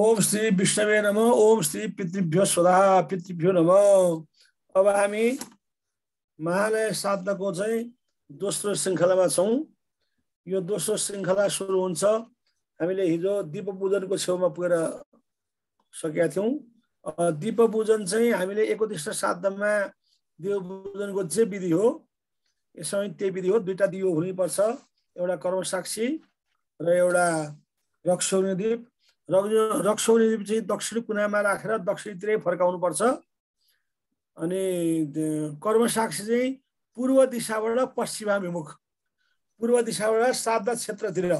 ओम श्री विष्णवे नम ओम श्री पितृभ्यो स्वधा पितृभ्यो नम अब हामी महालय साधनाको चाहिँ दोस्रो श्रृङ्खलामा छौँ यो दोस्रो श्रृङ्खला सुरु हुन्छ हामीले हिजो दीप पूजनको छेउमा पुगेर सकेका थियौँ दीप पूजन चाहिँ हामीले एकतिष्ठ साधनामा दीप पूजनको जे विधि हो यसमा त्यही विधि हो दुईवटा दियो हुनैपर्छ एउटा कर्मसाक्षी र एउटा रक्सौनी द्वीप रक्सो रक्सौनी चाहिँ दक्षिण कुनामा राखेर दक्षिणतिरै फर्काउनु पर्छ अनि कर्मसाक्षी चाहिँ पूर्व दिशाबाट पश्चिमाभिमुख पूर्व दिशाबाट श्राद्ध क्षेत्रतिर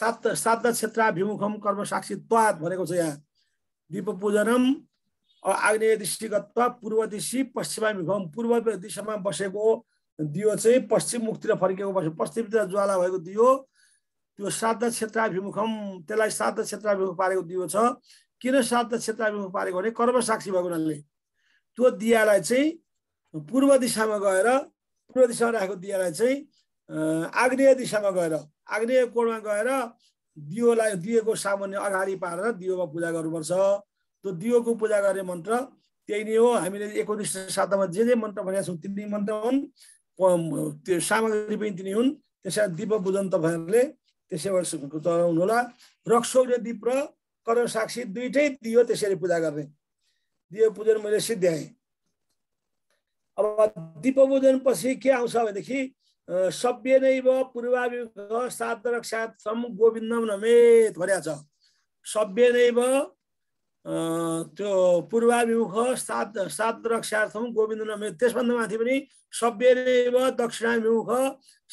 सात श्राद्ध क्षेत्राभिमुखम कर्मसाक्षी त्वात भनेको छ यहाँ दिप पूजनम आग्नेय दृष्टिगत पूर्व दिशी पश्चिमाभिमुखम पूर्व दिशामा बसेको दियो चाहिँ पश्चिम मुखतिर फर्किएको पर्छ पश्चिमतिर ज्वाला भएको दियो त्यो श्राद्ध क्षेत्राभिमुखम त्यसलाई श्राद्ध क्षेत्राभिमुख पारेको दियो छ किन श्राद्ध क्षेत्राभिमुख पारेको भने साक्षी भएको हुनाले त्यो दियालाई चाहिँ पूर्व दिशामा गएर पूर्व दिशामा राखेको दियालाई चाहिँ आग्नेय दिशामा गएर आग्नेय कोणमा गएर दियोलाई दिएको सामान्य अगाडि पारेर दियोमा पूजा गर्नुपर्छ त्यो दियोको पूजा गर्ने मन्त्र त्यही नै हो हामीले एकोनिष्ठ श्राद्धमा जे जे मन्त्र भनेका छौँ तिनै मन्त्र हुन् त्यो सामग्री पनि दिने हुन् त्यसमा दिप बुधन तपाईँहरूले त्यसैबाट चलाउनुहोला रक्सौर्य दीप र कर साक्षी दुइटै दियो त्यसरी पूजा गर्ने दियो पूजन मैले सिद्ध्याएँ अब दिप पूजन पछि के आउँछ भनेदेखि सभ्य नै पूर्वाभि श्राद्ध रक्षा गोविन्दम नमेत भरिया छ सभ्य नै त्यो पूर्वाभिमुख सात सात रक्षार्थम गोविन्द नम त्यसभन्दा माथि पनि सभ्यरेव दक्षिणाभिमुख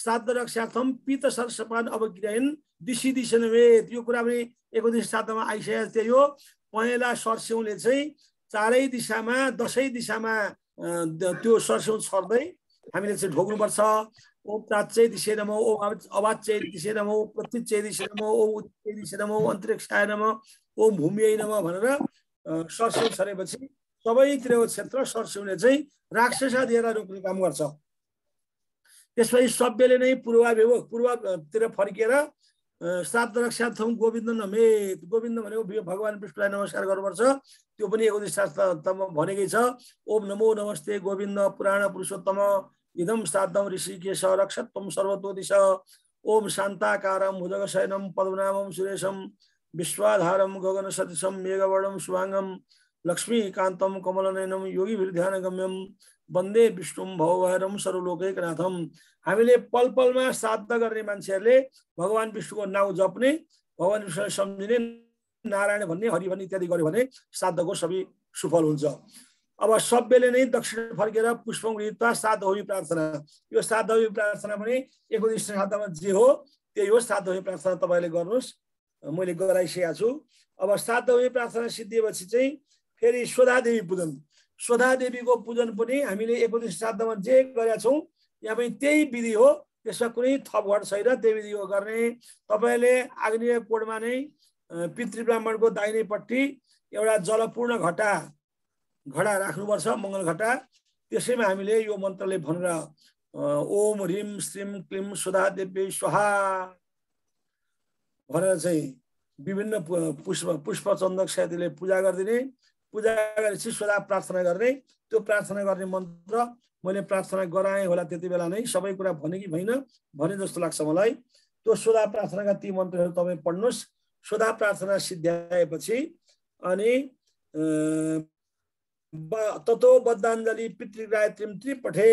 सात रक्षार्थम पित सरसपान अवकिरहन् दिशी दिशनवेद यो कुरा पनि एक दिन सातमा आइसकेको थियो पहेँला सरस्यौँले चाहिँ चारै दिशामा दसैँ दिशामा त्यो सरस्यौँ छर्दै हामीले चाहिँ ढोक्नुपर्छ ओ ఓం ప్రాచ్యై దిశేదమో ఓం అవాచ్యై దిశేదమో ప్రత్యుచ్చై దిశేదమో ఓం ఉच्चै దిశेदमो अन्तरिक्षाय नम ओम भूम्यै नम भनेर सर्स्यौ छरेपछि सबैतिरको क्षेत्र सर्स्यौले चाहिँ राक्षस दिएर रोक्ने काम गर्छ त्यसपछि सभ्यले नै पूर्वाभिव पूर्वतिर फर्किएर श्राद्ध रक्षा थौँ गोविन्द नमेत गोविन्द भनेको भगवान विष्णुलाई नमस्कार गर्नुपर्छ त्यो पनि एक शास्त्रमा भनेकै छ ओम नमो नमस्ते गोविन्द पुराण पुरुषोत्तम इदम श्राद्धम ऋषिकेश रक्षत्वम सर्वतो दिशा ओम शांताकारम भुजगशयनम पद्मनाभम सुरेशम विश्वाधारम गगन सतिशम मेघवर्णम लक्ष्मी लक्ष्मीकांतम कमलनयनम योगी ध्यानगम्यम वन्दे विष्णु भवभैरम सर्वलोकनाथम हामीले पल पलमा श्राद्ध गर्ने मान्छेहरूले भगवान् विष्णुको नाउँ जप्ने भगवान् विष्णुलाई सम्झिने नारायण भन्ने हरि भन्ने इत्यादि गर्यो भने श्राद्धको सबै सुफल हुन्छ अब सभ्यले नै दक्षिण फर्केर सात सातौवी प्रार्थना यो सातौवी प्रार्थना पनि एक सातामा जे हो त्यही हो सातौवी प्रार्थना तपाईँले गर्नुहोस् मैले गराइसकेको छु अब सातौवी प्रार्थना सिद्धिएपछि चाहिँ फेरि स्वधादेवी पूजन स्वधादेवीको पूजन पनि हामीले एकोदिष्ट सातामा जे गरेका छौँ यहाँ पनि त्यही विधि हो त्यसमा कुनै थपघट छैन त्यही विधि हो गर्ने तपाईँले आग्नेय कोडमा नै पितृ ब्राह्मणको दाहिनेपट्टि एउटा जलपूर्ण घटा घडा राख्नुपर्छ मङ्गल घटा त्यसैमा हामीले यो मन्त्रले भनेर ओम ह्रिम श्रीम क्लिम सुधा देवी स्वाहा भनेर चाहिँ विभिन्न पुष्प पुष्प चन्दक साथीले पूजा गरिदिने पूजा गरेपछि सुधा प्रार्थना गर्ने त्यो प्रार्थना गर्ने मन्त्र मैले प्रार्थना गराएँ होला त्यति बेला नै सबै कुरा भने कि भएन भने जस्तो लाग्छ मलाई त्यो सुधा प्रार्थनाका ती मन्त्रहरू तपाईँ पढ्नुहोस् सुधा प्रार्थना सिद्ध्याएपछि अनि ततो बद्धाञ्जली पितृगायत्री पठे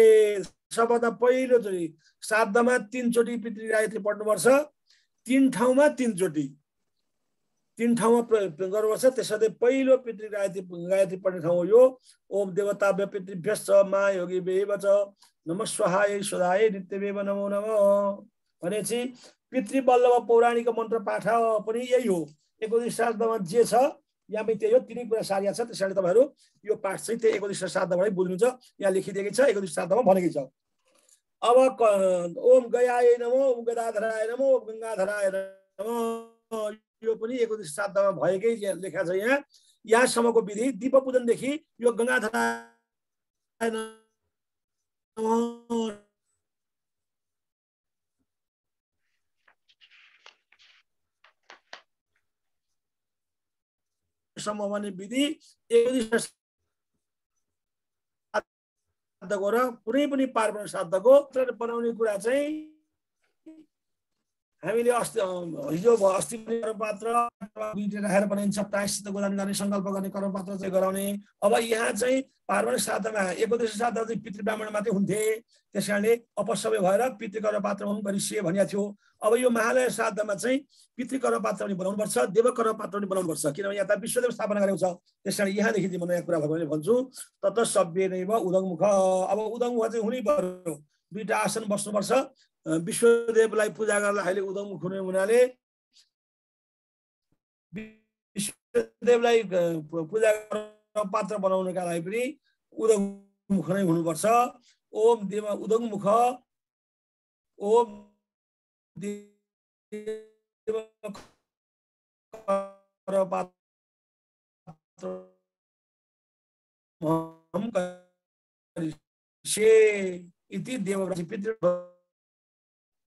सबभन्दा पहिलोचोटि श्राद्धमा तिनचोटि पितृगायत्री पढ्नुपर्छ तिन ठाउँमा तिनचोटि तिन ठाउँमा गर्नुपर्छ त्यसमध्ये पहिलो पितृ गायत्री गायत्री पढ्ने ठाउँ हो यो ओम देवता पितृभ्यश्च मा योगी बेव छ नम स्वाहाय सुधाय नित्यवेव नमो नम भनेपछि बल्लभ पौराणिक मन्त्र पाठ पनि यही हो एक श्राद्धमा जे छ यहाँ पनि त्यही हो तिनै कुरा सारिया छ कारणले तपाईँहरू यो पाठ चाहिँ त्यही एकदिष्ट श्राद्धबाटै बुझ्नुहुन्छ यहाँ लेखिदिएकै छ एकदिस श्राद्धमा भनेकै छ अब ओम गयाय नमो ओम गदाधराय नमो ओम गङ्गाधराय नमो यो पनि एकदिस श्राद्धमा भएकै लेखा छ यहाँ यहाँसम्मको विधि दीप पूजनदेखि यो गङ्गाधराय सम्भव भने विधि गएर कुनै पनि पार बनाउने साधको बनाउने कुरा चाहिँ हामीले अस्ति हिजो अस्ति कर्मपात्र राखेर बनाइन्छ प्रायश्चित गोदान गर्ने सङ्कल्प गर्ने कर्मपात्र चाहिँ गराउने अब यहाँ चाहिँ पार्वणिक श्राद्धमा एकदेश श्राद्ध चाहिँ पितृ ब्राह्मण मात्रै हुन्थे त्यस कारणले अपसमय भएर पितृ कर्मपात्र पनि सिए भनिएको थियो अब यो महालय श्राद्धमा चाहिँ पितृ पात्र पनि बनाउनुपर्छ देव पात्र पनि बनाउनुपर्छ किनभने यहाँ त विश्वदेव स्थापना गरेको छ त्यस कारण यहाँदेखि म नयाँ कुरा भने भन्छु तत सभ्य नै भयो उदङ्मुख अब उदङ्मुख चाहिँ हुनै पर्यो दुईवटा आसन बस्नुपर्छ विश्वदेवलाई पूजा गर्दाखेरि उदम खुने हुनाले विश्वदेवलाई पूजा गर्न पात्र बनाउनका लागि पनि उदङ्मुख नै हुनुपर्छ ओम देव उदङ्मुख ओम पात्र इति देव पितृ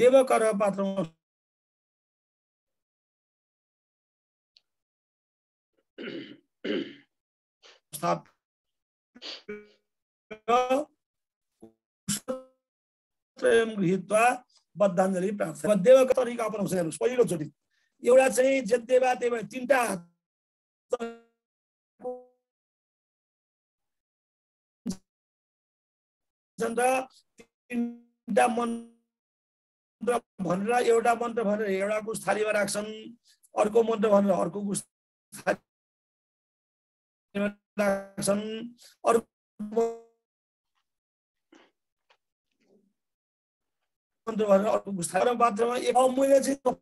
దేవకర పాత్రం गृहीत्वा बद्धाञ्जली प्रार्थना देवको तरिका अपनाउँछ पहिलोचोटि एउटा चाहिँ जेदेवा त्यही भएर तिनवटा हात तिनवटा मन मन्त्र भनेर एउटा मन्त्र भनेर एउटा कुस थालीमा राख्छन् अर्को मन्त्र भनेर अर्को थालीमा राख्छन् अर्को मन्त्र भनेर अर्को पात्रमा मैले चाहिँ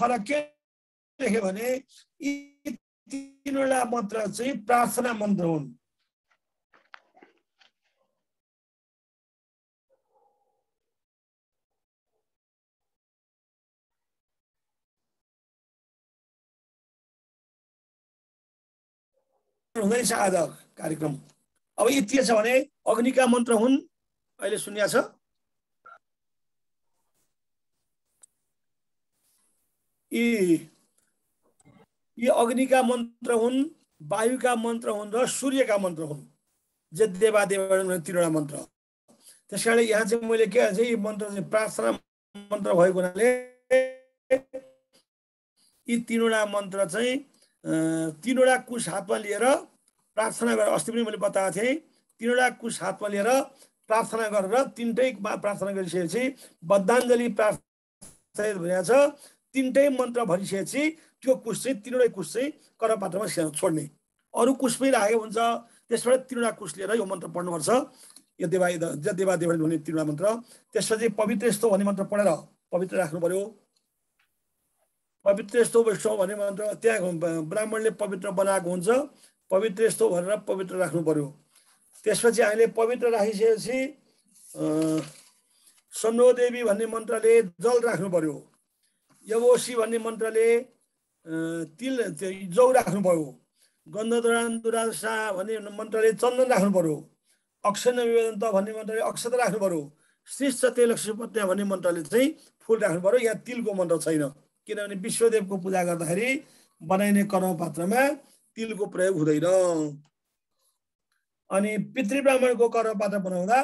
फरक के देखेँ भने यी तिनवटा मन्त्र चाहिँ प्रार्थना मन्त्र हुन् हुँदैछ आज कार्यक्रम अब यी के छ भने अग्निका मन्त्र हुन् अहिले सुन्या छ यी यी अग्निका मन्त्र हुन् वायुका मन्त्र हुन् र सूर्यका मन्त्र हुन् जे देवा देवा तिनवटा मन्त्र त्यस कारणले यहाँ चाहिँ मैले के भन्छ यी मन्त्र चाहिँ प्रार्थना मन्त्र भएको हुनाले यी तिनवटा मन्त्र चाहिँ तिनवटा कुश हातमा लिएर प्रार्थना गरेर अस्ति पनि मैले बताएको थिएँ तिनवटा कुश हातमा लिएर प्रार्थना गरेर तिनटैमा प्रार्थना गरिसकेपछि बद्धाञ्जली प्रार्थना भनिएको छ तिनटै मन्त्र भरिसकेपछि त्यो कुश चाहिँ तिनवटै कुश चाहिँ करपात्रमा छोड्ने अरू कुश पनि राखेको हुन्छ त्यसबाट तिनवटा कुश लिएर यो मन्त्र पढ्नुपर्छ यो देवा देवा देवा हुने तिनवटा मन्त्र त्यसपछि पवित्र यस्तो भन्ने मन्त्र पढेर पवित्र राख्नु पऱ्यो पवित्र यस्तो वैष्णव भने मन्त्र त्यहाँ ब्राह्मणले पवित्र बनाएको हुन्छ पवित्र यस्तो भनेर पवित्र राख्नु पर्यो त्यसपछि हामीले पवित्र राखिसकेपछि सन्नोदेवी भन्ने मन्त्रले जल राख्नु पर्यो यवोसी भन्ने मन्त्रले तिल जौ राख्नु पर्यो गन्धदुरा शाह भन्ने मन्त्रले चन्दन राख्नु पर्यो अक्षन विवेदन्त भन्ने मन्त्रले अक्षत राख्नु पर्यो श्री सत्य लक्ष्मीपत्या भन्ने मन्त्रले चाहिँ फुल राख्नु पर्यो यहाँ तिलको मन्त्र छैन किनभने विश्वदेवको पूजा गर्दाखेरि बनाइने कर्म पात्रमा तिलको प्रयोग हुँदैन अनि पितृ ब्राह्मणको कर्म पात्र बनाउँदा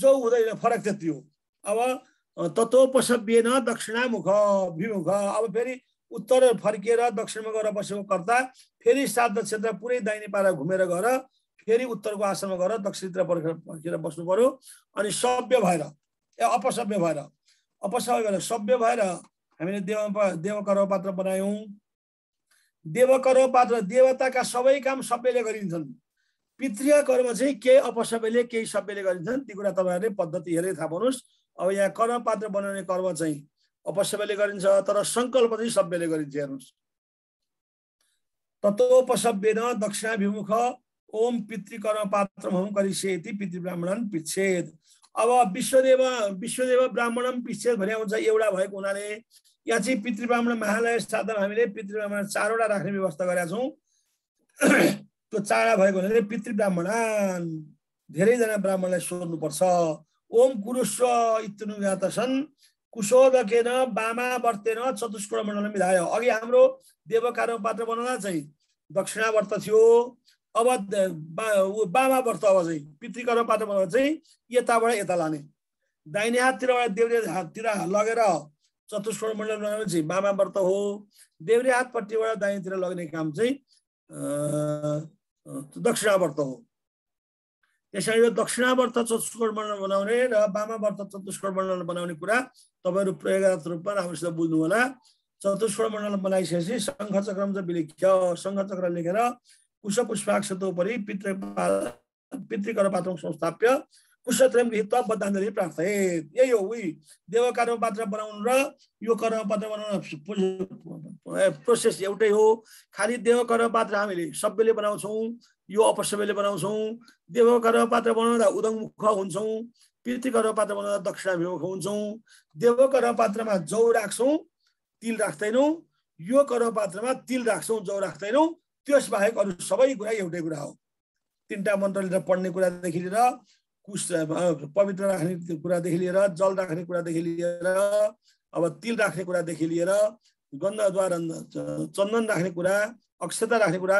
जो हुँदैन फरक त्यति त्यो अब तत्वोपसभ्येन दक्षिणामुख विमुख अब फेरि उत्तर फर्किएर दक्षिणमा गएर बसेको कर्ता फेरि श्राद्ध क्षेत्र पुरै दाहिने पारा घुमेर गएर फेरि उत्तरको आश्रममा गएर दक्षिणतिर फर्केर फर्केर बस्नु पर्यो अनि सभ्य भएर ए अपसभ्य भएर अपसभ्य भएर सभ्य भएर हामीले देव कर्म पात्र बनायौँ देवकर्व पात्र देवताका सबै काम सबैले गरिन्छन् पितृय कर्म चाहिँ केही अपसबैले केही सभ्यले गरिन्छन् ती कुरा तपाईँहरूले पद्धति हेरेर थाहा पाउनुहोस् अब यहाँ कर्म पात्र बनाउने कर्म चाहिँ अपसबैले गरिन्छ तर सङ्कल्प चाहिँ सभ्यले गरिन्छ हेर्नुहोस् तत्वोपसभ्य न दक्षिणाभिमुख ओम पितृ कर्म पात्र होम करिष्यति पितृ ब्राह्मण पिच्छेद अब विश्वदेव विश्वदेव ब्राह्मणम पिच्छेद भने हुन्छ एउटा भएको हुनाले यहाँ चाहिँ पितृ ब्राह्मण महालय साधन हामीले पितृ ब्राह्मण चारवटा राख्ने व्यवस्था गरेका छौँ त्यो चारवटा भएको हुनाले पितृ ब्राह्मण धेरैजना ब्राह्मणलाई सोध्नुपर्छ ओम कुरुस्व इतुनुगात छन् कुशोदकेन बामा वर्तेन चतुष्कोण मण्डल मिलायो अघि हाम्रो देवकार पात्र बनाउँदा चाहिँ दक्षिणावर्त थियो अब बामा वर्ष अब चाहिँ पितृकर्म पात्रबाट चाहिँ यताबाट यता लाने दाहिने हाततिरबाट देउरे हाततिर लगेर चतुष्कोण मण्डल बनाउने चाहिँ बामा व्रत हो देउरे हातपट्टिबाट दाहिनेतिर लग्ने काम चाहिँ दक्षिणा व्रत हो त्यसरी यो दक्षिणा व्रत चतुष्कोण मण्डल बनाउने र बामा व्रत चतुष्कोण मण्डल बनाउने कुरा तपाईँहरू प्रयोगगत रूपमा राम्रोसित होला चतुष्कोण मण्डल बनाइसकेपछि शङ्खचक्रम चाहिँ विलेख्य शङ्ख चक्र लेखेर कुश पितृ पितृकर पात्र संस्थाप्य कुशत्रयम गृहित्वा बद्धाञ्जलि प्राप्त यही हो उही देव कर्म पात्र बनाउनु र यो कर्म पात्र बनाउनु प्रोसेस एउटै हो खालि देव कर्म पात्र हामीले सबैले बनाउँछौँ यो अपसभ्यले बनाउँछौँ देव कर्म पात्र बनाउँदा उदङ्मुख हुन्छौँ पितृ कर्म पात्र बनाउँदा दक्षिणाभिमुख हुन्छौँ देव कर्म पात्रमा जौ राख्छौँ तिल राख्दैनौँ यो कर्म पात्रमा तिल राख्छौँ जौ राख्दैनौँ त्यस बाहेक अरू सबै कुरा एउटै कुरा हो तिनवटा मन्त्र लिएर पढ्ने कुरादेखि लिएर कुस पवित्र राख्ने कुरादेखि लिएर जल राख्ने कुरादेखि लिएर अब तिल राख्ने कुरादेखि लिएर गन्धद्वारा चन्दन राख्ने कुरा अक्षता राख्ने कुरा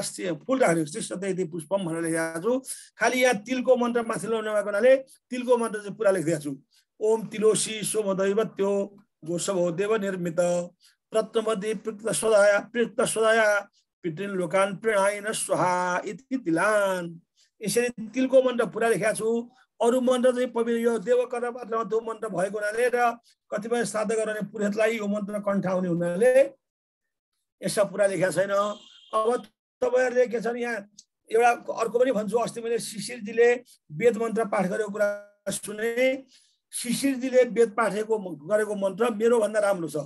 फुल राख्ने श्रेष्ठति पुष्पम भनेर लेखेको छु खालि यहाँ तिलको मन्त्र माथि लाउनु भएको हुनाले तिलको मन्त्र चाहिँ पुरा लेखिदिएको छु ओम तिलोसी सोम दैवत्यो गोसभो देव निर्मित प्रत्नमध्ये प्रकृत स्वदया प्रकृत स्वदया पितृन लोकान प्रेरणायन स्वाहा इति तिलान यसरी तिलको मन्त्र पुरा लेखेको छु अरू मन्त्र चाहिँ पवित्र यो देवकर्म पात्रमा दो मन्त्र भएको हुनाले र कतिपय श्राद्ध गर्ने पुरोहितलाई यो मन्त्र कण्ठाउने हुनाले यसो पुरा लेखेको छैन अब तपाईँहरूले के भने यहाँ एउटा अर्को पनि भन्छु अस्ति मैले शिशिरजीले वेद मन्त्र पाठ गरेको कुरा सुने शिशिरजीले वेद पाठेको गरेको मन्त्र मेरो भन्दा राम्रो छ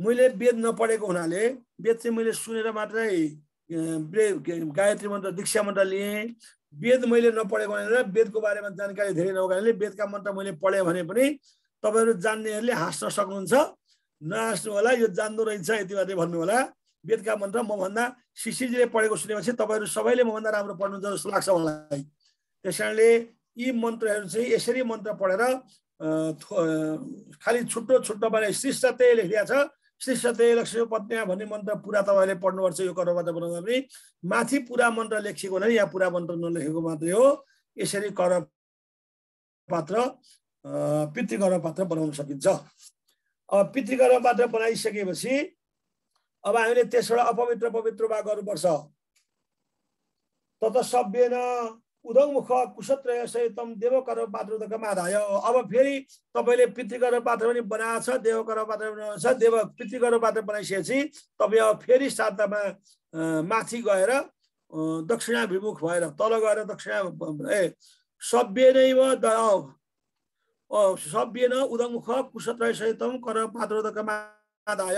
मैले वेद नपढेको हुनाले वेद चाहिँ मैले सुनेर मात्रै गायत्री मन्त्र दीक्षा मन्त्र लिएँ वेद मैले नपढेको हुनाले वेदको बारेमा जानकारी धेरै नभएको हुनाले वेदका मन्त्र मैले पढेँ भने पनि तपाईँहरू जान्नेहरूले हाँस्न सक्नुहुन्छ नहाँस्नु होला यो जान्दो रहेछ यति मात्रै भन्नु होला वेदका मन्त्र मभन्दा शिशिरजीले पढेको सुनेपछि तपाईँहरू सबैले मभन्दा राम्रो पढ्नुहुन्छ जस्तो लाग्छ मलाई त्यस कारणले यी मन्त्रहरू चाहिँ यसरी मन्त्र पढेर खालि छुट्टो छुट्टो बारे शीर्ष त्यही लेखिया छ श्री सत्य लक्ष्मी पत्न्या भन्ने मन्त्र पुरा तपाईँले पढ्नुपर्छ यो पात्र बनाउँदा पनि माथि पुरा मन्त्र लेखिएको हुनाले यहाँ पुरा मन्त्र नलेखेको मात्रै हो यसरी कर पात्र पितृकर्म पात्र बनाउन सकिन्छ अब पितृकर्म पात्र बनाइसकेपछि अब हामीले त्यसबाट अपवित्र पवित्र वा गर्नुपर्छ तत सभ्य उदङ्मुख कुशत्रय सहितम देवकर पात्र माधाय अब फेरि तपाईँले पितृकर पात्र पनि बनाएको छ देवकर पात्र बनाएको छ देव पितृकर पात्र बनाइसकेपछि तपाईँ अब फेरि सातामा माथि गएर दक्षिणाभिमुख भएर तल गएर दक्षिणा ए सभ्य नै सभ्य न उदङ्मुख कुशत्रय सहितम कर पात्र गमाधाय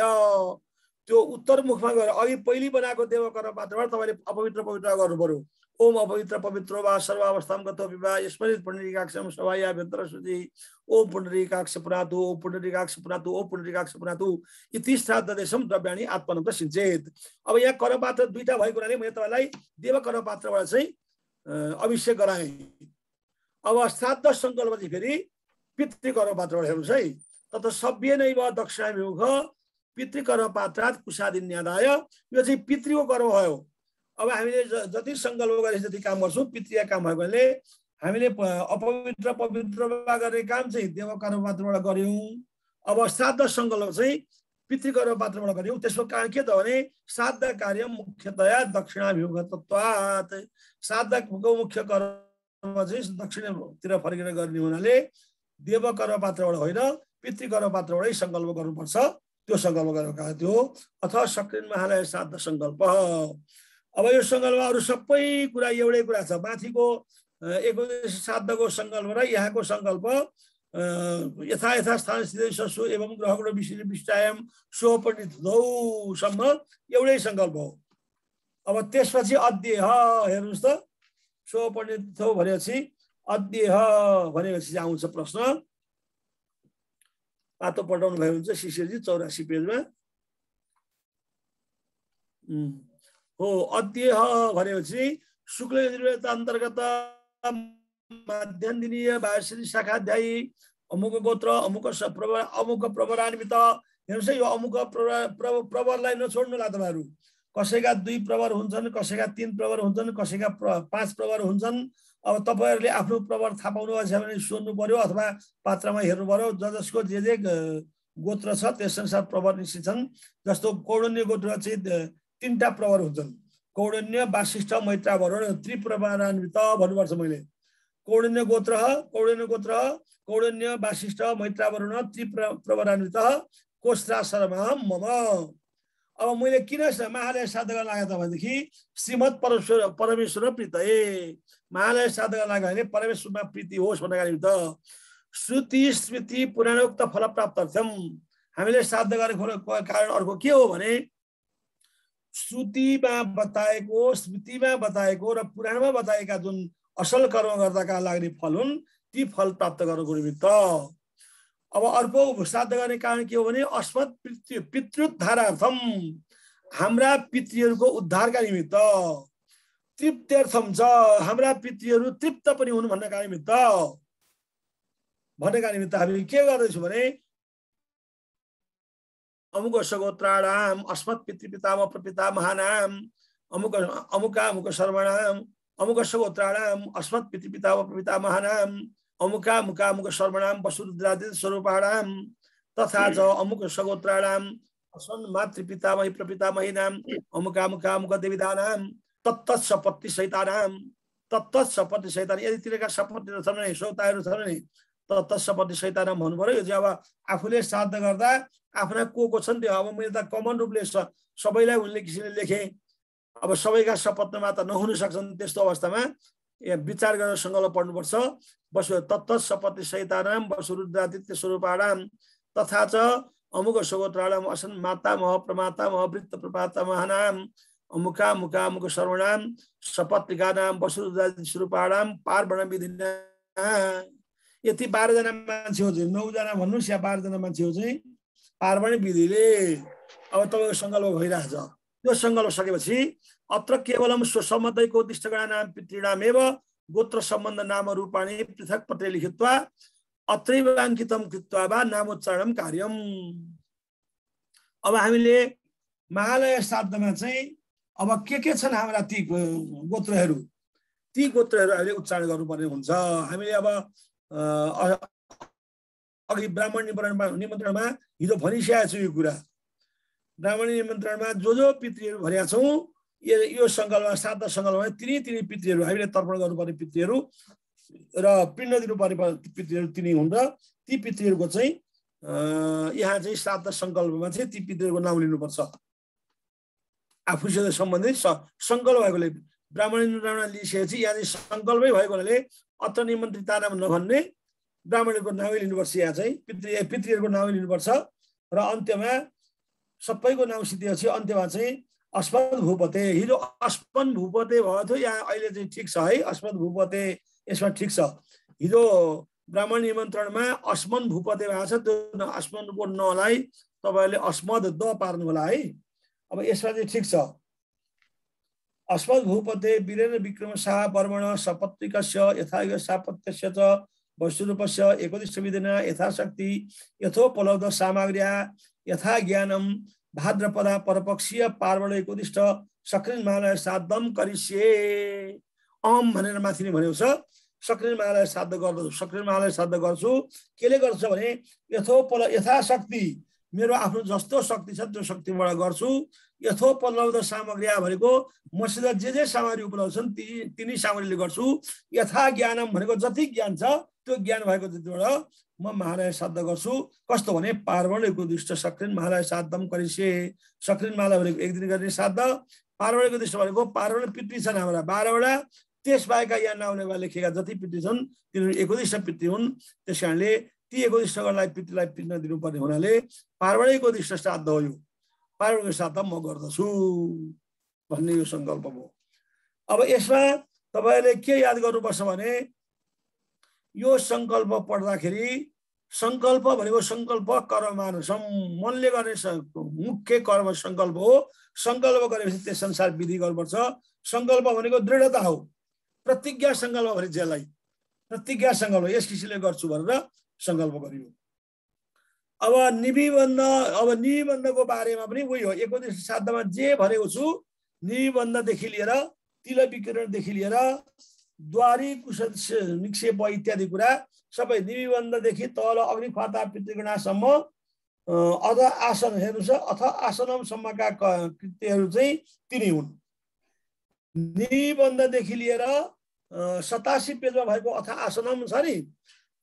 त्यो उत्तरमुखमा गएर अघि पहिले बनाएको देवकर पात्रबाट तपाईँले अपवित्र पवित्र गर्नु पर्यो ओम अपवित्र पवित्रो वा सर्वावस्थाम गतो विवाह स्मरित पुण्डरीकाक्षम सवाया व्यंतरस्वती ओम पुण्डरीकाक्ष पुनातु ओम पुण्डरीकाक्ष पुनातु ओम पुण्डरीकाक्ष पुनातु इति श्राद्धदेशं श्राद्धदेशम द्रव्याणी आत्मानन्द सिंचेत अब यहाँ करपात्र दुईटा भएको हुनाले मैले तपाईँलाई देव करपात्रबाट चाहिँ अभिषेक गराएँ अब श्राद्ध सङ्कल्प चाहिँ फेरि पितृ करपात्रबाट हेर्नुहोस् है त सभ्य नै भयो दक्षिणाभिमुख पितृ करपात्रात कुसादि यो चाहिँ पितृको कर्म भयो अब हामीले जति सङ्कल्प गरे जति काम गर्छौँ पितृय काम भएको हुनाले हामीले अपवित्र पवित्र गर्ने काम चाहिँ देवकर्म पात्रबाट गऱ्यौँ अब श्राद्ध सङ्कल्प चाहिँ पितृकर्म पात्रबाट गऱ्यौँ त्यसको कारण के त भने श्राद्ध कार्य मुख्यतया दक्षिणाभिमुख श्राद्धको मुख्य कर्म चाहिँ दक्षिणतिर फर्केर गर्ने हुनाले देवकर्म पात्रबाट होइन पितृकर्म पात्रबाटै सङ्कल्प गर्नुपर्छ त्यो सङ्कल्प गरेको कारण त्यो अथवा सक्रिन महालय श्राद्ध सङ्कल्प अब यो सङ्कल्प अरू सबै कुरा एउटै कुरा छ माथिको एकोदेश साधको सङ्कल्प र यहाँको सङ्कल्प यथा यथा स्थान स्थित ससु एवं ग्रहको विशेष विष्टायम सोपण्डित धौसम्म एउटै सङ्कल्प हो अब त्यसपछि अध्येह हेर्नुहोस् त सोपण्डित थौ भनेपछि अध्येह भनेपछि आउँछ प्रश्न पातो पठाउनु भयो हुन्छ शिशिरजी चौरासी पेजमा हो अध्यय भनेपछि शुक्ल यजुर्वेद अन्तर्गत माध्यन्दिनीय भाषी शाखाध्यायी अमुक गोत्र अमुक प्रवर अमुक प्रवरान्वित हेर्नुहोस् यो अमुक प्रवर प्रवरलाई नछोड्नु होला तपाईँहरू कसैका दुई प्रवर हुन्छन् कसैका तिन प्रवर हुन्छन् कसैका प्र पाँच प्रवर हुन्छन् अब तपाईँहरूले आफ्नो प्रवर थाहा पाउनु भएको छ भने सोध्नु पर्यो अथवा पात्रमा हेर्नु पर्यो ज जसको जे जे गोत्र छ त्यस अनुसार प्रवर निश्चित छन् जस्तो कौडन्य गोत्र चाहिँ तिनवटा प्रवर हुन्छन् कौडन्य वासिष्ठ मैत्रा भनौँ त्रिप्रमाणान्वित भन्नुपर्छ मैले कौडन्य गोत्र कौडन्य गोत्र कौडन्य वासिष्ठ मैत्रावरण त्रिप्र प्रवरान्वित कोश्रा शर्मा मम अब मैले किन महालय साधक लाग्यो त भनेदेखि श्रीमद् परमेश्वर परमेश्वर प्रीत ए महालय साधक लाग्यो भने परमेश्वरमा प्रीति होस् भन्ने कारण श्रुति स्मृति पुराणोक्त फलप्राप्त अर्थम हामीले साध्य गरेको कारण अर्को के हो भने श्रुतिमा बताएको स्मृतिमा बताएको र पुराणमा बताएका जुन असल कर्म गर्दाका लाग्ने फल हुन् ती फल प्राप्त गर्नुको निमित्त अब अर्को श्राद्ध गर्ने कारण के हो भने अस्मत् पितृ पितृद्धारार्थम हाम्रा पितृहरूको उद्धारका निमित्त तृप्त्यर्थम छ हाम्रा पितृहरू तृप्त पनि हुन् भन्नका निमित्त भन्नका निमित्त हामी के गर्दैछौँ भने अमुक सगोत्राणाम अस्मत् पितृपिताम प्रपितामहानाम अमुक अमुका अमुक सर्वणाम अमुक सगोत्राणाम अस्मत् प्रपिता प्रपितामहानाम अमुका मुका अमुक सर्वणाम वसुरुद्रादित स्वरूपाणाम तथा च अमुक सगोत्राणाम अस्मन् मातृपितामही प्रपितामहीनाम अमुका मुका अमुक देवीदानाम तत्त सपत्ति सहितानाम तत्त सपत्ति सहितान यदि तिरेका सपत्तिहरू छन् भने श्रोताहरू छन् भने तत्सपति सैताराम भन्नु पऱ्यो यो चाहिँ अब आफूले साध्य गर्दा आफ्ना को को छन् त्यो अब मैले त कमन रूपले सबैलाई उनले किसिमले लेखेँ अब सबैका सपत्नमा त नहुन सक्छन् त्यस्तो अवस्थामा यहाँ विचार गरेर सङ्कल्प पढ्नुपर्छ बसु तत्त सपत्ति सैताराम बसुरुद्रादित्य स्वरूपाराम तथा च अमुक सोगोत्राणाम असन माता मह प्रमाता मह वृत्त प्रपाता महानाम अमुका मुका अमुक सर्वणाम सपत्रिकानाम बसुरुद्रादित्य स्वरूपाराम पार्वण विधिना यति बाह्रजना मान्छे हो चाहिँ नौजना भन्नुहोस् या बाह्रजना मान्छे हो चाहिँ पार्वण विधिले अब तपाईँको सङ्कल्प भइरहेछ त्यो सङ्कल्प सकेपछि अत्र केवलम स्वसम्मतैको नाम पितृणामेव गोत्र सम्बन्ध नाम रूपाणि पृथक पत्रे लिखित्वा अत्रैव कृत्वा वा नामोच्चारण कार्यम अब हामीले महालय श्राद्धमा चाहिँ अब के के छन् हाम्रा ती गोत्रहरू ती गोत्रहरू हामीले उच्चारण गर्नुपर्ने हुन्छ हामीले अब अघि ब्राह्मण निमन्त्रणमा निमन्त्रणमा हिजो भनिसकेको छु यो कुरा ब्राह्मण निमन्त्रणमा जो जो पितृहरू भनेका छौँ यो सङ्कल्पमा सात सङ्कल्पमा तिनै तिनै पितृहरू हामीले तर्पण गर्नुपर्ने पितृहरू र पिण्ड दिनुपर्ने पितृहरू तिनी हुन् र ती पितृहरूको चाहिँ यहाँ चाहिँ सात सङ्कल्पमा चाहिँ ती पितृहरूको नाम लिनुपर्छ आफूसित सम्बन्धित सङ्कल्प भएकोले ब्राह्मण ब्राह्मण लिइसकेपछि यहाँ चाहिँ सङ्कल्पै भएको हुनाले अत निमन्त्रित नभन्ने ब्राह्मणहरूको नामै लिनुपर्छ यहाँ चाहिँ पितृ पितृहरूको नामै लिनुपर्छ र अन्त्यमा सबैको नाम सिद्धेपछि अन्त्यमा चाहिँ अस्पद भूपते हिजो अस्पन भूपते भएको थियो यहाँ अहिले चाहिँ ठिक छ है अस्पद भूपते यसमा ठिक छ हिजो ब्राह्मण निमन्त्रणमा अस्मन भूपते भएको छ त्यो अस्मनको नलाई तपाईँहरूले अस्मद द पार्नु होला है अब यसमा चाहिँ ठिक छ अस्मद् भूपते वीरेन्द्र विक्रम शाह वर्मण सपत्रिक यथा सापत्य च वस्तुरूप एकोदिशविदिन यथाशक्ति यथोपलब्ध सामग्रिया यथा ज्ञानम भाद्रपदा परपक्षीय पार्वण एकोदिष्ट सक्रिन महालय साधम करिष्ये अम भनेर माथि नै भनेको छ सक्रिन महालय साध्य गर्दछु सक्रिन महालय साध्य गर्छु केले गर्छ भने यथोपल यथाशक्ति मेरो आफ्नो जस्तो शक्ति छ त्यो शक्तिबाट गर्छु यथोपलब्ध सामग्री भनेको मसित जे जे सामग्री उपलब्ध छन् ती तिनै सामग्रीले गर्छु यथा ज्ञानम भनेको जति ज्ञान छ त्यो ज्ञान भएको जतिबाट म महालय श्राद्ध गर्छु कस्तो भने पार्वणको दृष्ट सक्रिन महालय श्राद्धम करिसे सक्रिन माला भनेको एक दिन गर्ने श्राद्ध पार्वणको दृष्ट भनेको पार्वण पितृ छन् हाम्रा बाह्रवटा त्यसबाहेकका यहाँ नाउनेमा लेखेका जति पितृ छन् तिनीहरू एकोदिष्ट पितृ हुन् त्यस कारणले ती एकोदिष्टहरूलाई पितृलाई पित्न दिनुपर्ने हुनाले पार्वणको दृष्ट श्राद्ध हो यो पार्वती साथमा म गर्दछु भन्ने यो सङ्कल्प भयो अब यसमा तपाईँले के याद गर्नुपर्छ भने यो सङ्कल्प पढ्दाखेरि सङ्कल्प भनेको सङ्कल्प कर्ममानसम मनले गर्ने मुख्य कर्म सङ्कल्प हो सङ्कल्प गरेपछि त्यो संसार विधि गर्नुपर्छ सङ्कल्प भनेको दृढता हो प्रतिज्ञा सङ्कल्प भने जसलाई प्रतिज्ञा सङ्कल्प यस किसिमले गर्छु भनेर सङ्कल्प गरियो अब निविबन्ध अब निविबन्धको बारेमा पनि उही हो एकोतिस साधमा जे भनेको छु निबन्धदेखि लिएर तिल विकिरणदेखि लिएर द्वारी कुश निक्षेप इत्यादि कुरा सबै निबन्धदेखि तल अग्निफाता पितृगणासम्म अध आसन हेर्नुहोस् अथ आसनमसम्मका कृत्यहरू चाहिँ तिनी हुन् निबन्धदेखि लिएर सतासी पेजमा भएको अथ आसनम छ नि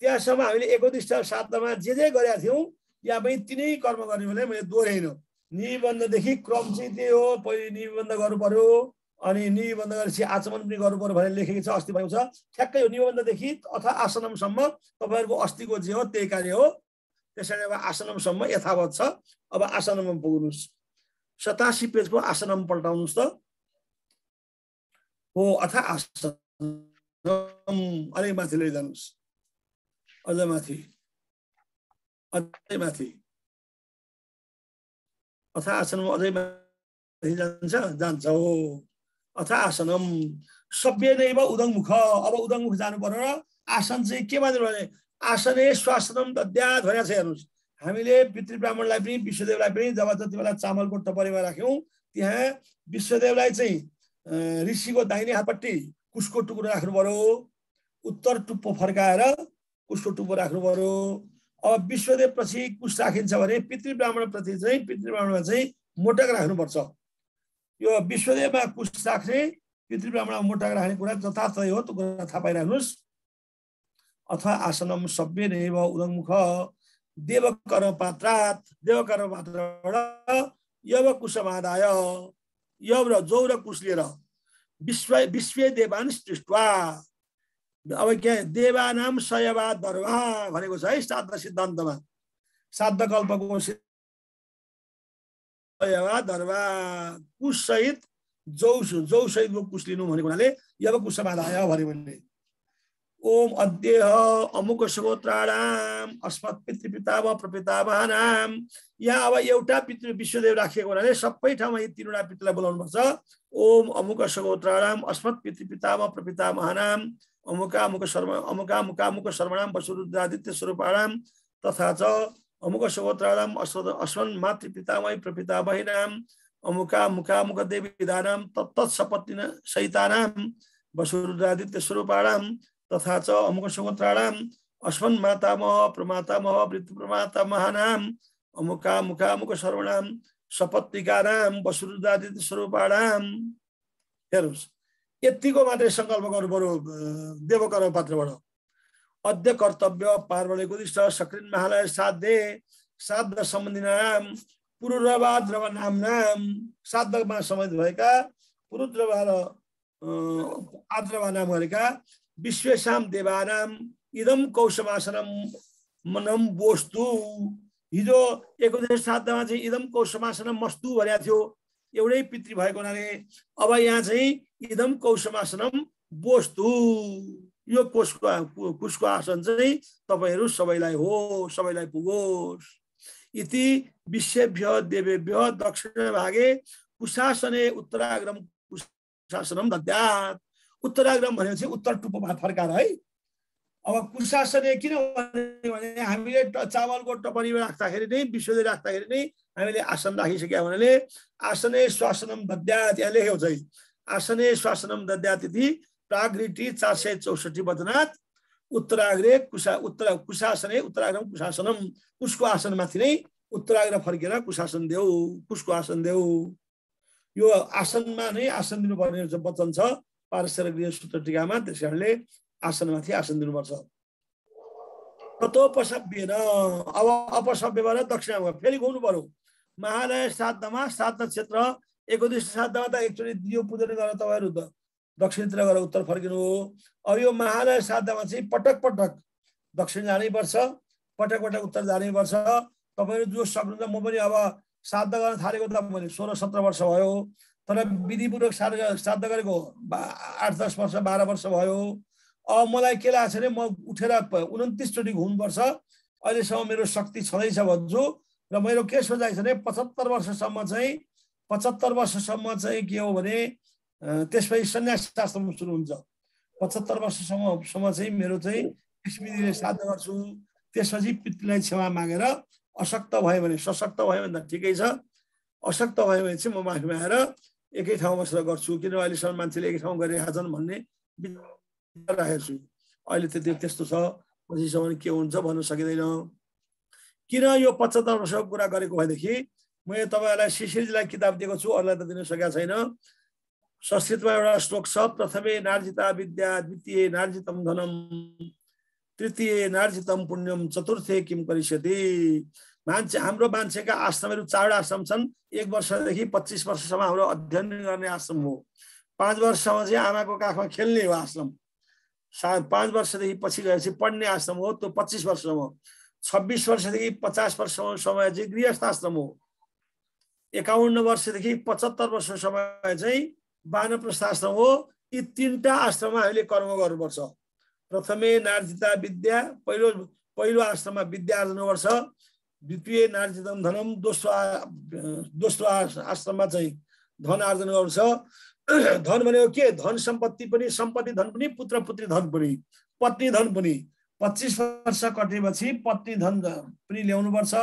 त्यहाँसम्म हामीले एकोतिस सातमा जे जे गरेका थियौँ या पनि तिनै कर्म गर्ने भने मैले दोहोऱ्याइनँ निबन्धदेखि क्रम चाहिँ त्यही हो पहिले निबन्ध गर्नु पर्यो अनि निबन्ध गरेपछि आचमन पनि गर्नु पर्यो भनेर लेखेको छ अस्ति भएको छ ठ्याक्कै हो निबन्धदेखि अथवा आसनमसम्म तपाईँहरूको अस्तिको जे हो त्यही कार्य हो त्यसैले अब आसनमसम्म यथावत छ अब आसनमा पुग्नुहोस् सतासी पेजको आसनम पल्टाउनुहोस् त हो अथा आसन अलिक माथि लैजानुहोस् अझ माथि अझै अथ आसनम अझै माथि जान्छ जान्छ हो अथ आसनम सभ्य नै अब उदङमुख अब उदङमुख जानु पर्यो र आसन चाहिँ के मात्र भने आसने स्वासनम दद्या धोया छ हेर्नुहोस् हामीले पितृ ब्राह्मणलाई पनि विश्वदेवलाई पनि जब जति बेला चामलको टपरीमा राख्यौँ त्यहाँ विश्वदेवलाई चाहिँ ऋषिको दाहिने हातपट्टि कुसको टुक्रो राख्नु पर्यो उत्तर टुप्पो फर्काएर कुसको टुप्पो राख्नु पर्यो अब विश्वदेवपछि कुश राखिन्छ भने पितृ ब्राह्मणप्रति चाहिँ पितृ ब्राह्मणमा चाहिँ मोटक राख्नुपर्छ यो विश्वदेवमा कुश राख्ने पितृ ब्राह्मणमा मोटक राख्ने कुरा जथार्थ हो त्यो कुरा थाहा पाइराख्नुहोस् अथवा आसनम सभ्य नै भयो उदङ्मुख देव कर्म पात्रात पात्रबाट यव कुशमादाय यव र जौ र कुश लिएर विश्व विश्व देवान सृष्टवा अब के देवानाम सयवाद भनेको छ है श्राद्ध सिद्धान्तमा श्राद्ध कल्पको धर्म जौस जौसहितको कुश लिनु भनेको हुनाले यब कुश बाधाय आयो भने ओम अध्यय अमुक स्रोत्राणाम अस्मत् प्रपिता प्रपितामहानाम यहाँ अब एउटा पितृ विश्वदेव राखिएको हुनाले सबै ठाउँमा यी तिनवटा पितृलाई बोलाउनुपर्छ ओम अमुक सगोत्राणाम अस्मत् प्रपिता महानाम अमुका शर्म अमुकामुकामुक शर्मणाम वसुरुद्रादित्य स्वरूपाणाम तथा च अमुक सगोत्राणाम अश्वत अश्वन मातृपितामय बहिनाम अमुका दानाम तत्त सपत्ति सहितानाम वसुरुद्रादित्य स्वरूपाणाम तथा च अमुक सगोत्राणाम अश्वन मातामह प्रमातामह महानाम अमुका मुकामुक शर्मणाम सपत्निकानाम वसुरुद्रादित्य स्वरूपाणाम हेर्नुहोस् यत्तिको मात्रै सङ्कल्प गर्नु पर्यो देवकर्म पात्रबाट अध्य कर्तव्य पार्वले गुदिष्ठ सक्रिन महालय साध्य साध सम्बन्धी नाम पुरुरवाद र नाम नाम साधमा सम्बन्धित भएका पुरुद्रवा र आद्रवा नाम गरेका विश्वेशाम देवानाम इदम कौशमासनम मनम बोस्तु हिजो एक साधमा चाहिँ इदम कौशमासनम मस्तु भनेको थियो एउटै पितृ भएको हुनाले अब यहाँ चाहिँ एकदम कौशमासनम बोस्तु यो कोषको कुशको आसन चाहिँ तपाईँहरू सबैलाई हो सबैलाई पुगोस् इति विश्वभ्य देवेभ्य दक्षिण भागे कुशासने उत्तराग्रम कुशासनम दद्यात् उत्तराग्रम भनेको चाहिँ उत्तर टुप्पोमा फर्काएर है अब कुशासने किन भने हामीले चावलको टपरीमा राख्दाखेरि नै विश्वले राख्दाखेरि नै हामीले आसन राखिसक्यौँ हुनाले आसने श्वासनम बद्या त्यहाँ लेखेको चाहिँ आसने श्वासनम दद्या त्यति प्राग्रिटी चार सय चौसठी बदनाथ उत्तराग्रे कुसा उत्तरा कुशासने उत्तराग्रम कुशासनम कुसको आसनमाथि नै उत्तराग्र फर्केर कुशासन देऊ कुसको आसन देऊ यो आसनमा नै आसन दिनुपर्ने वचन छ पारस्पर गृह सूत्र टिकामा त्यस कारणले आसनमाथि आसन दिनुपर्छ अब अपसभ्य भएर अब भयो दक्षिणामा फेरि घुम्नु पर्यो महालय श्राद्धमा श्राद्ध क्षेत्र एकोदिस श्राद्धमा त एक्चुली दियो पूजन गरेर तपाईँहरू दक्षिणतिर गएर उत्तर फर्किनु हो अब यो महालय श्राद्धमा चाहिँ पटक पटक दक्षिण जानैपर्छ पटक पटक उत्तर जानैपर्छ तपाईँहरू जो सक्नुहुन्छ म पनि अब श्राद्ध गर्न थालेको त मैले सोह्र सत्र वर्ष भयो तर विधिपूर्वक श्राद्ध श्राद्ध गरेको आठ दस वर्ष बाह्र वर्ष भयो अब मलाई के लाग्छ भने म उठेर उन्तिसचोटि घुम्नुपर्छ अहिलेसम्म मेरो शक्ति छँदैछ भन्छु र मेरो के सोचाइ छ भने पचहत्तर वर्षसम्म चाहिँ पचहत्तर वर्षसम्म चाहिँ के हो भने त्यसपछि सन्यास शास्त्र सुरु हुन्छ पचहत्तर वर्षसम्मसम्म चाहिँ मेरो चाहिँ स्मृतिले साधना गर्छु त्यसपछि पितृलाई क्षमा मागेर अशक्त भयो भने सशक्त भयो भने त ठिकै छ अशक्त भयो भने चाहिँ म माफीमा आएर एकै ठाउँ बसेर गर्छु किनभने अहिलेसम्म मान्छेले एकै ठाउँ गरिरहेका छन् भन्ने राखेको छु अहिले त त्यो त्यस्तो छ पछिसम्म के हुन्छ भन्न सकिँदैन किन यो पचहत्तर वर्षको कुरा गरेको भएदेखि मैले तपाईँहरूलाई शिशिरजीलाई किताब दिएको छु अरूलाई त दिन सकेको छैन संस्कृतमा एउटा श्लोक छ प्रथमे नार्जिता विद्या द्वितीय नार्जितम धनम तृतीय नार्जितम पुण्यम चतुर्थे किम करिष्यति मान्छे हाम्रो मान्छेका आश्रमहरू चारवटा आश्रम छन् एक वर्षदेखि पच्चिस वर्षसम्म हाम्रो अध्ययन गर्ने आश्रम हो पाँच वर्षसम्म चाहिँ आमाको काखमा खेल्ने हो आश्रम सा पाँच वर्षदेखि पछि गएपछि पढ्ने आश्रम हो त्यो पच्चिस वर्षसम्म छब्बिस वर्षदेखि पचास वर्षसम्म समय चाहिँ गृहस्थ आश्रम हो एकाउन्न वर्षदेखि पचहत्तर वर्ष समय चाहिँ आश्रम हो यी तिनवटा आश्रममा हामीले कर्म गर्नुपर्छ प्रथमे नारजिता विद्या पहिलो पहिलो आश्रममा विद्या आर्जन गर्छ द्वितीय नारजितम धनम दोस्रो दोस्रो आश्रममा चाहिँ धन आर्जन गर्छ धन भनेको के धन सम्पत्ति पनि सम्पत्ति धन पनि पुत्र पुत्री धन पनि पत्नी धन पनि पच्चिस वर्ष कटेपछि पत्नी धन पनि ल्याउनुपर्छ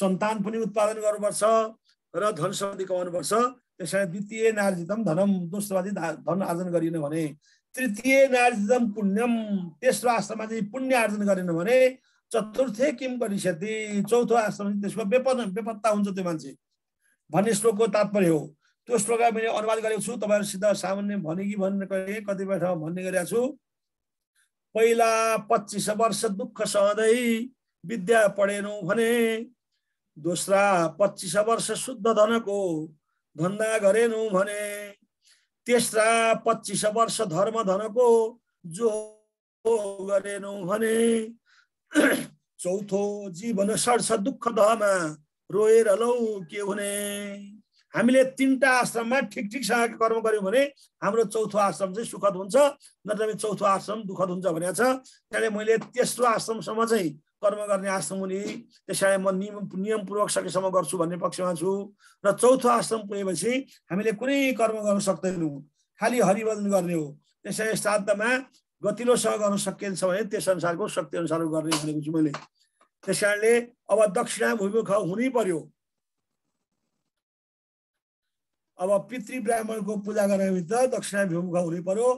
सन्तान पनि उत्पादन गर्नुपर्छ र धन सम्पत्ति कमाउनुपर्छ त्यसरी द्वितीय नार्जितम धनम दोस्रोवादी धन आर्जन गरिएन भने तृतीय नार्जितम पुण्यम तेस्रो आश्रममा चाहिँ पुण्य आर्जन गरेन भने चतुर्थे किम गरिसति चौथो आश्रम त्यसको बेपन बेपत्ता हुन्छ त्यो मान्छे भन्ने श्लोकको तात्पर्य हो त्यो श्लोक मैले अनुवाद गरेको छु तपाईँहरूसित सामान्य भने कि भनेर कतिपय ठाउँमा भन्ने गरेको छु पहिला पच्चिस वर्ष दुःख सहँदै विद्या पढेनौ भने दोस्रा पच्चिस वर्ष शुद्ध धनको धन्दा गरेनौ भने तेस्रा पच्चिस वर्ष धर्म धनको जो गरेनौ भने चौथो जीवन सर्छ दुःख दहमा रोएर लौ के हुने हामीले तिनवटा आश्रममा ठिक ठिकसँग कर्म गऱ्यौँ भने हाम्रो चौथो आश्रम चाहिँ सुखद हुन्छ नत्र भने चौथो आश्रम दुःखद हुन्छ भनेको छ त्यहाँदेखि मैले तेस्रो आश्रमसम्म चाहिँ कर्म गर्ने आश्रम हुने त्यसलाई म नियम नियमपूर्वक सकेसम्म गर्छु भन्ने पक्षमा छु र चौथो आश्रम पुगेपछि हामीले कुनै कर्म गर्न सक्दैनौँ खालि हरिवन गर्ने हो त्यसैले श्राद्धमा गतिलोसँग गर्न सकिन्छ भने त्यस अनुसारको शक्तिअनुसार गर्ने भनेको छु मैले त्यस कारणले अब दक्षिणा भूमिमुख हुनै पर्यो अब पितृ ब्राह्मणको पूजा त दक्षिणा भिमुख हुनु पर्यो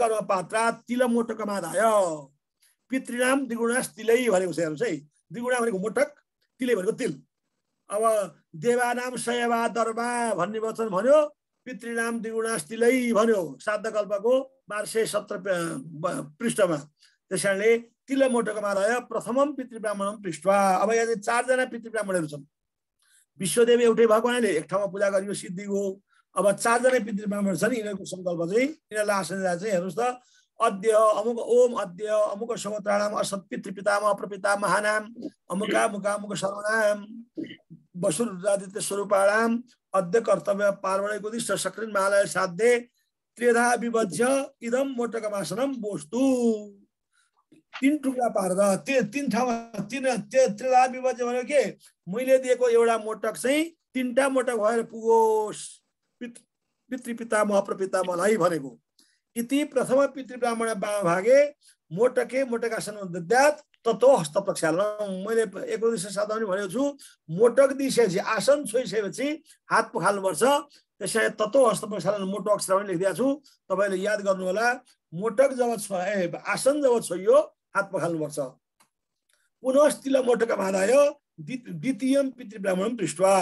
कर्म पात्र तिल मोटक माधाय पितृनाम द्विगुणास तिलै भनेको छ हेर्नुहोस् है द्विगुणा भनेको मोटक तिलै भनेको तिल अब देवानाम सयवा दरबा भन्ने वचन भन्यो पितृनाम द्विगुणास तिलै भन्यो श्राद्धकल्पको बाह्र सय सत्र पृष्ठमा त्यस कारणले तिल मोटक माधाय प्रथमम पितृ ब्राह्मण पृष्ठ अब यहाँ चाहिँ चारजना पितृ ब्राह्मणहरू छन् विश्वदेव एउटै भएको हुनाले एक ठाउँमा पूजा गरेको सिद्धि हो अब चारजना पितृ ब्राह्मण छन् यिनीहरूको सङ्कल्प चाहिँ यिनीहरूलाई आश्रय चाहिँ हेर्नुहोस् त अद्य अमुक ओम अद्य अमुक सोत्राणाम असत पितृ पितामा अप्रपिता महानाम अमुका मुका अमुक सर्वनाम वसुरादित्य स्वरूपाणाम अद्य कर्तव्य पार्वणको दिष्ट सक्रिन महालय साध्य त्रिधा विभज्य इदम मोटकमासनम बोस्तु तिन टुक्रा पार्दा तिन ठाउँमा तिन त्रिधा विभज्य भनेको के मैले दिएको एउटा मोटक चाहिँ तिनवटा मोटक भएर पुगोस् पित पितृपितामह मलाई भनेको इति प्रथम पितृब्राह्मण भागे मोटके मोटका सन्ध्यात तत्व हस्त प्रक्षाल मैले एक दिशा साधन पनि भनेको छु मोटक दिइसकेपछि आसन छोइसकेपछि हात पोखाल्नुपर्छ त्यसै तत्त्व हस्त प्रक्षालन मोटो अक्षर पनि लेखिदिएको छु तपाईँले याद गर्नु होला मोटक जब छो आसन जब छोइयो हात पखाल्नुपर्छ पुनः तिल मोटका यो द्वितीय पितृब्राह्मण दृष्टवा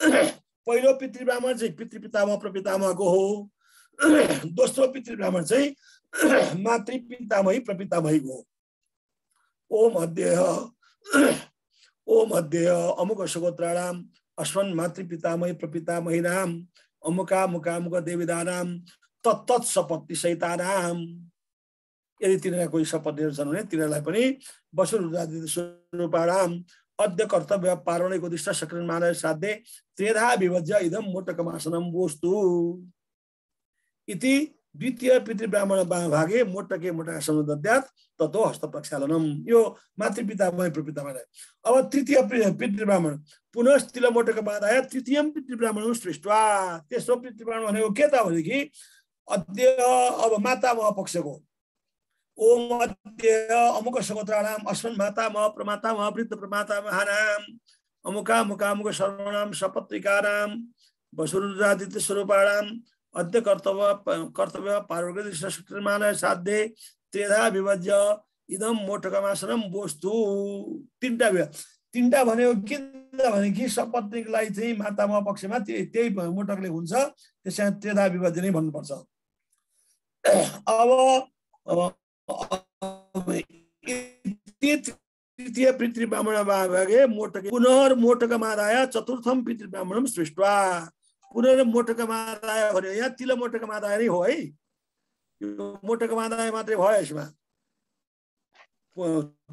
पहिलो पितृब्राह्मण चाहिँ पितृपितामा प्रपितामाको हो दोस्रो पितृब्राह्मण चाहिँ मातृपितामही प्रपितामहीको हो ओम अध्यय ओम अध्यय अमुक अशोकोत्राणाम अश्वन मातृपितामही प्रपितामय राम अमुका मुकामुक देवीदानाम तत्त सपत्ति सहितानाम यदि तिनीहरूलाई कोही सपत्तिहरू छन् भने तिनीहरूलाई पनि स्वरूपाराम अद्य कर्तव्य पार्वणैकोदिष्ट मानव साध्य त्रेधा विभज्य इदम मोटकमासनम वोस्तु इति द्वितीय पितृब्राह्मण भागे मोटके मोटकासन दद्यात ततो हस्त प्रक्षालनम यो मातृपितामय प्रपितामय अब तृतीय पितृब्राह्मण पुनः तिल मोटक बाधाय तृतीय पितृब्राह्मण सृष्टवा तेस्रो पितृब्राह्मण भनेको के त भनेदेखि अध्यय अब माता पक्षको ओम अद्य अमुक सगोत्राणाम अश्वन माता म प्रमाता म वृद्ध प्रमाता महानाम अमुका मुकामुक सर्वणाम सपत्रिकाराम वसुरादित्य स्वरूपाणाम अद्य कर्तव्य कर्तव्य पार्वती सशक्तिमान साध्ये त्रेधा विभज्य इदम मोटकमासनम बोस्तु तिनवटा भयो तिनवटा भनेको किनभने कि सपत्नीलाई चाहिँ मातामा पक्षमा त्यही मोटकले हुन्छ त्यसै त्रेधा विभज्य नै भन्नुपर्छ अब तृतीय पितृब्राह्मण भागे मोटक पुनर्मोटक मादाय चतुर्थम पितृब्राह्मणम सृष्टवा मोटक मादाय भन्यो यहाँ तिल मोटक मादाय नै हो है यो मोटक मादाय मात्रै भयो यसमा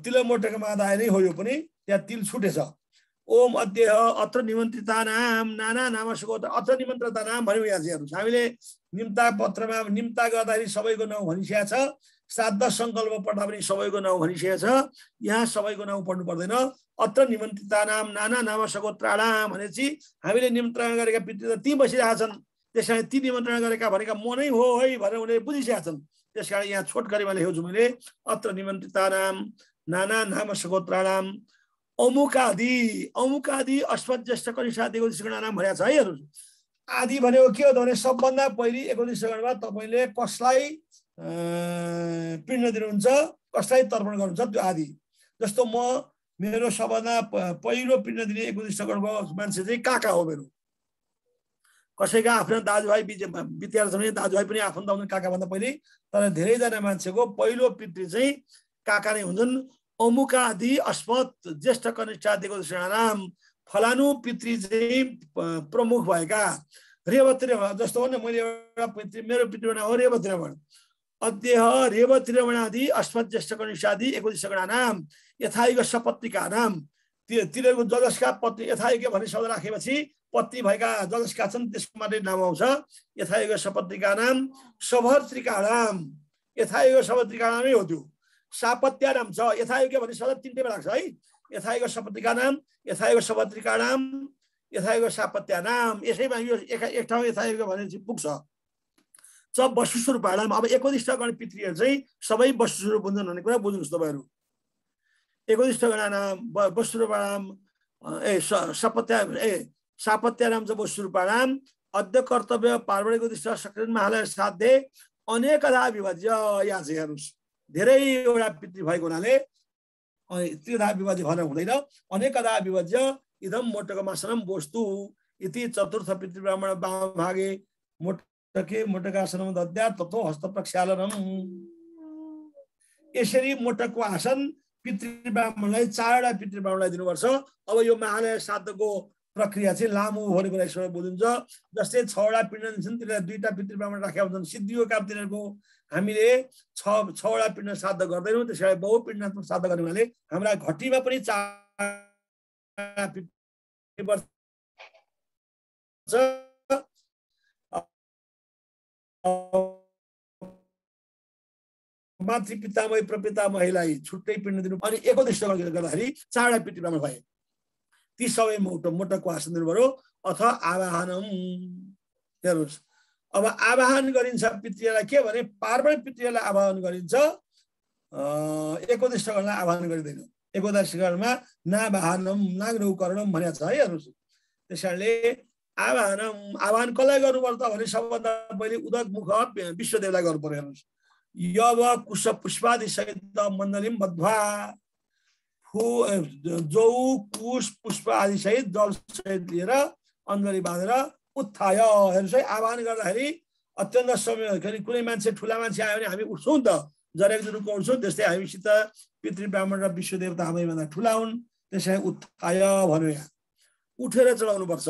तिल मोटक मादाय नै हो यो पनि त्यहाँ तिल छुटेछ ओम अध्यय अत्र निमन्त्रिता नाम नाना नाम सुगत अत्र निमन्त्रिता नाम भन्यौँ यहाँ चाहिँ हामीले निम्ता पत्रमा निम्ता गर्दाखेरि सबैको नाउँ भनिसकेको छ श्राद्ध सङ्कल्प पढ्दा पनि सबैको नाउँ भनिसकेको छ यहाँ सबैको नाउँ पढ्नु पर्दैन अत्र निमन्त्रिता नाम नाना नाम सगोत्राणाम भनेपछि हामीले निमन्त्रणा गरेका पितृ ती बसिरहेका छन् त्यस कारण ती निमन्त्रणा गरेका भनेका म नै हो है भनेर उनीहरूले बुझिसकेका छन् त्यस कारण यहाँ छोट गरेमा लेखेको छु मैले अत्र निमन्त्रिता नाम नाना नाम सगोत्राणाम अमुकादि अमुकादि अस्पज्येष्ठ कनिषादिको दिशगणा नाम भनेको छ है आदि भनेको के हो त भने सबभन्दा पहिले एकोदिश तपाईँले कसलाई पिण्ड दिनुहुन्छ कसलाई तर्पण गर्नुहुन्छ त्यो आदि जस्तो म मेरो सबभन्दा पहिलो पिण्ड दिने एक उद्देश्य गर्नुभयो मान्छे चाहिँ काका हो मेरो कसैका आफ्नो दाजुभाइ विद्यार्थी पनि दाजुभाइ पनि आफन्त हुन्छन् काकाभन्दा पहिले तर धेरैजना मान्छेको पहिलो पितृ चाहिँ काका नै हुन्छन् अमुकादि अस्मत ज्येष्ठ कनिष्ठादिको राम फलानु पितृ चाहिँ प्रमुख भएका रेवत रेवण जस्तो हो नि मैले एउटा पितृ मेरो पितृ हो रेवत रेवण अध्यय रेव त्रिरमणादि अश्वज्येष्ठ कनिषादि एकोदिश गणानाम यथायुग नाम तिनीहरूको जजसका पत्नी यथायुग भन्ने शब्द राखेपछि पत्नी भएका जजसका छन् त्यसको मात्रै नाम आउँछ यथायुग सपत्तिका नाम नाम यथायुग सभर्त्रिका नामै हो त्यो सापत्या नाम छ यथायुग भन्ने शब्द तिनटैमा राख्छ है यथायुग सपत्रिका नाम यथायुग सपत्रिका नाम यथायुग सापत्या नाम यसैमा यो एक ठाउँ यथायुग भनेपछि पुग्छ च स्वरूप भाडामा अब एकदिष्ट गण पितृहरू चाहिँ सबै स्वरूप हुन्छन् भन्ने कुरा बुझ्नुहोस् तपाईँहरू एकदिष्ट गणानाम वसुरपाडाम ए सपत्या ए सापत्याराम च राम अध्य कर्तव्य पार्वणीको दृष्ट सक्रिय महालय साध्य अनेक धा विभाज्य यहाँ चाहिँ हेर्नुहोस् धेरैवटा पितृ भएको हुनाले त्रिधा विभाज्य भनेर हुँदैन अनेक धा विभाज्य इदम मोटकमासनम वस्तु इति चतुर्थ पितृ ब्राह्मण भागे मोट टके मोटकासनम दद्या ततो हस्त प्रक्षालनम यसरी मोटकको आसन पितृब्राह्मणलाई चारवटा पितृ पितृब्राह्मणलाई दिनुपर्छ अब यो महालय साधको प्रक्रिया चाहिँ लामो भोलि कुरा सबै बुझिन्छ जस्तै छवटा पिण्ड छन् तिनीहरूलाई दुईवटा ब्राह्मण राखेका हुन्छन् सिद्धियो काम तिनीहरूको हामीले छ छवटा पिण्ड श्राद्ध गर्दैनौँ त्यसैले भए बहुपिण्डात्मक श्राद्ध गर्ने हुनाले हाम्रा घटीमा पनि चार मातृ पितामय महिलाई छुट्टै पिण्ड दिनु अनि दृष्टिकोण गर्दाखेरि चाँडा पितृमा भए ती सबै मोटो मोटोको आसन दिनु अथवा अथ आवाहनम हेर्नुहोस् अब आवाहन गरिन्छ पितृलाई के भने पार्वण पितृलाई आवाहन गरिन्छ एकोदशीकरणलाई आवाहन गरिँदैन एकोदशीकरणमा नावाहनम नागरौकरणम भनेको छ है हेर्नुहोस् त्यस कारणले आह्वान आह्वान कसलाई गर्नुपर्छ भने सबभन्दा पहिले उदक मुख विश्वदेवलाई गर्नु पर्यो हेर्नुहोस् यव कुश पुष्पादि सहित मण्डलिम मध्वा फु जौ कुश पुष्प आदि सहित जल सहित लिएर अञ्जली बाँधेर उत्थाय हेर्नुहोस् है आह्वान गर्दाखेरि अत्यन्त समय के अरे कुनै मान्छे ठुला मान्छे आयो भने हामी उठ्छौँ नि त जरेक जुरुको उठ्छौँ त्यस्तै हामीसित पितृ ब्राह्मण र विश्वदेवता हामीभन्दा ठुला हुन् त्यसै उत्थाय भन्यो यहाँ उठेर चढाउनुपर्छ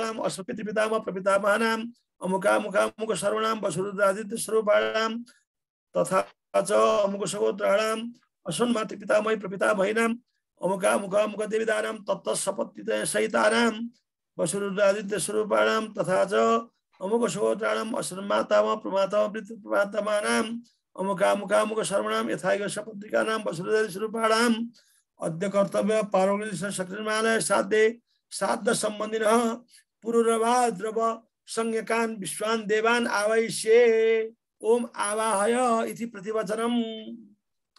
नाम अस्मपित पितामा प्रपितामानाम अमुकामुकामुक सर्वणाम वसुरुद्रादित्य स्वरूपाणाम तथा च अमुक सगोत्राणाम असन्मातृ अमुका प्रपिता भैनाम अमुकामुकामुक तत्त तत्तसपत्ति सहितानाम वसुरुद्रादित्य स्वरूपाणाम तथा च अमुक सगोत्राणाम असन्मातामा प्रमातामा अमुका प्रमातामानाम मुख सर्वणाम यथायोग सपत्रिकानाम वसुरुद्रादि स्वरूपाणाम अद्य कर्तव्य पार्वती सक्रियमालय साध्य श्राद्ध सम्बन्धी पुरुरवा द्रव संज्ञकान विश्वान देवान आवैसे ओम आवाहय इति प्रतिवचनम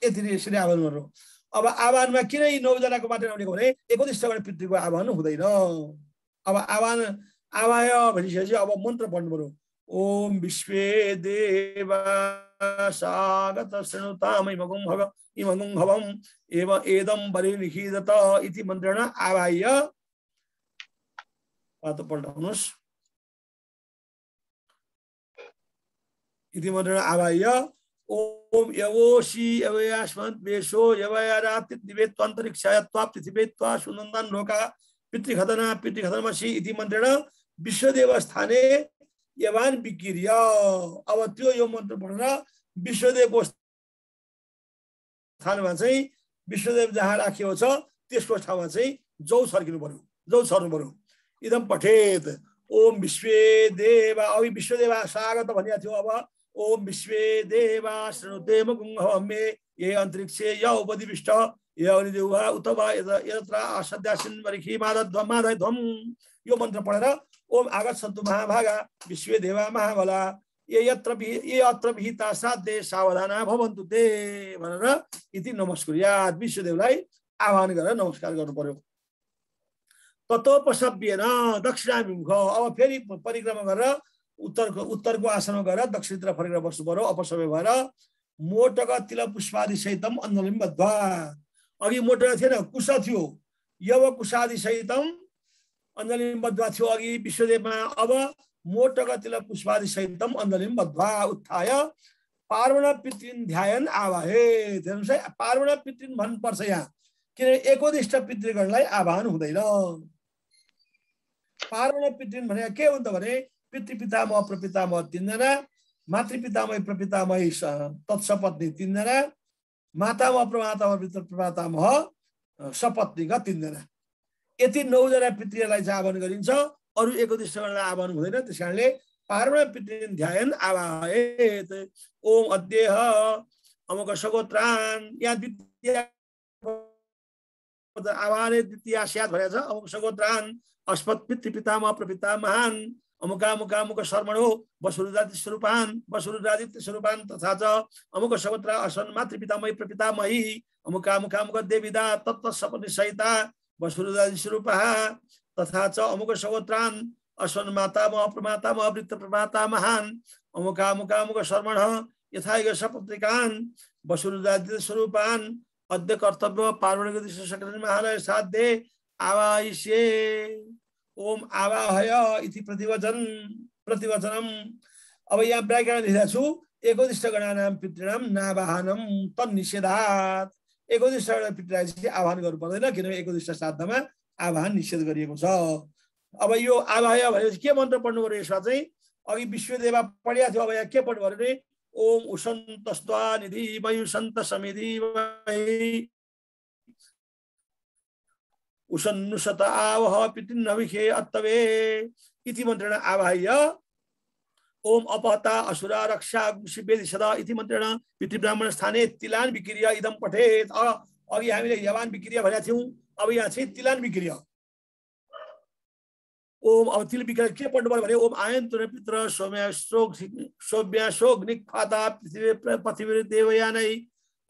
यति नै यसरी आह्वान गर्नु अब आह्वानमा किन यी नौजनाको मात्र आउनेको भने एकतिस अगाडि पृथ्वीको आह्वान हुँदैन अब आह्वान आवाय भनिसकेपछि अब मन्त्र पढ्नु पऱ्यो ओम विश्वे देवा सागत शृणुतामै मगुङ हव एव एदम बलिलिखिदत इति मन्त्रेण आवाह्य पातो पल्टाउनुहोस् इतिमध्ये आवाह्य ओम यवोषी यवयास्मत् वेशो यवयाराति दिवेत्वान्तरिक्षायत्वा त्वा सुनन्दन लोका पितृखतना पितृखतनमसि इति मन्त्रेण विश्वदेवस्थाने यवान विकिर्य अब त्यो यो मन्त्र पढेर विश्वदेवको स्थानमा चाहिँ विश्वदेव जहाँ राखिएको छ त्यसको ठाउँमा चाहिँ जौ छर्किनु पर्यो जौ छर्नु पर्यो इदम पठेत ओम विश्व देव अवि विश्व स्वागत भनेको थियो अब ओम विश्व देवा श्रुदेव गुङ्गे ये अन्तरिक्ष य उपदिविष्ट य अनिदेवा उतवा यत्र आसद्यासिन माधय ध्वम यो मन्त्र पढेर ओम आगत सन्तु महाभागा विश्व देवा महाबला ये यत्र ये अत्र विहिता श्राद्धे सावधाना भवन्तु ते भनेर इति नमस्कुर्यात विश्वदेवलाई आह्वान गरेर नमस्कार गर्नु पर्यो ततोपसभ्यन दक्षिणाभिमुख अब फेरि परिक्रमा गरेर उत्तरको उत्तरको आसनमा गएर दक्षिणतिर फर्केर बस्नु पर्यो अपसभ्य भएर मोटक तिल पुष्पादि सहितम बद्वा अघि मोटक थिएन कुश थियो यव कुशादि सहितम बद्वा थियो अघि विश्वदेवमा अब मोटक तिल पुष्पादि सहितम बद्वा उत्थाय पार्वण पितृन ध्यान आवाहे हेर्नुहोस् है पार्वण पितृन भन्नुपर्छ यहाँ किनभने एकोदिष्ट पितृगणलाई आह्वान हुँदैन पारण पितृन भनेको के हुन्छ भने पितृपितामह प्रपितामह तिनजना मातृपितामय प्रपितामय तत्सपत्नी तिनजना मातामह प्रमाता पितृ प्रमातामह सपत्नीका तिनजना यति नौजना पितृलाई चाहिँ आह्वान गरिन्छ अरू एक दिशा आह्वान हुँदैन त्यस कारणले पारण पितृन ध्यान आवाहे ओम अध्यय अमुक सगोत्रान या द्वितीय आवाले द्वितीयास्यात भनेको छ अमुक सगोत्रान अस्पत पितृ पितामा प्रपिता महान अमुका अमुका अमुक शर्मण हो वसुरुदाति स्वरूपान वसुरुदादित्य स्वरूपान तथा च अमुक सगोत्रा असन मातृपितामयी प्रपितामयी अमुका अमुका अमुक देविदा तत्व सपनि सहिता वसुरुदादि स्वरूप तथा च अमुक सगोत्रान अश्वन माता म प्रमाता म वृत्त प्रमाता महान अमुका अमुका अमुक शर्मण यथायुग सपत्रिकान वसुरुदादित्य स्वरूपान अद्य कर्तव्य पार्वण गति महालय साध्य आवाइष्ये ओम आवाहय इति प्रतिवचन प्रतिवचनम अब यहाँ व्याकरण लेखेको छु एकोदिष्ट गणानाम पितृणाम नावाहनम तन निषेधात एकोदिष्ट गणा पितृलाई चाहिँ आह्वान गर्नु पर्दैन किनभने एकोदिष्ट श्राद्धमा आह्वान निषेध गरिएको छ अब यो आवाहय भनेपछि के मन्त्र पढ्नु पऱ्यो यसमा चाहिँ अघि विश्वदेवा पढिया थियो अब यहाँ के पढ्नु पऱ्यो भने ओम उषंत स्वानिधि मयुषंत समिधि उषन्नुषत आवह पितिन्नभिखे अत्तवे इति मंत्रेण आवाह्य ओम अपहता असुरा रक्षा शिवेदि सदा इति मंत्रेण पितृब्राह्मण स्थाने तिलान विक्रिया इदम पठेत अघि हामीले यवान विक्रिया भनेका थियौँ अब यहाँ चाहिँ तिलान विक्रिया ओम अवथिल विग्रह के पढ्नु पर्यो भने ओम आयन तुर पित्र सौम्याशोक सौम्याशोक निखाता पृथ्वी पृथ्वी देवयानै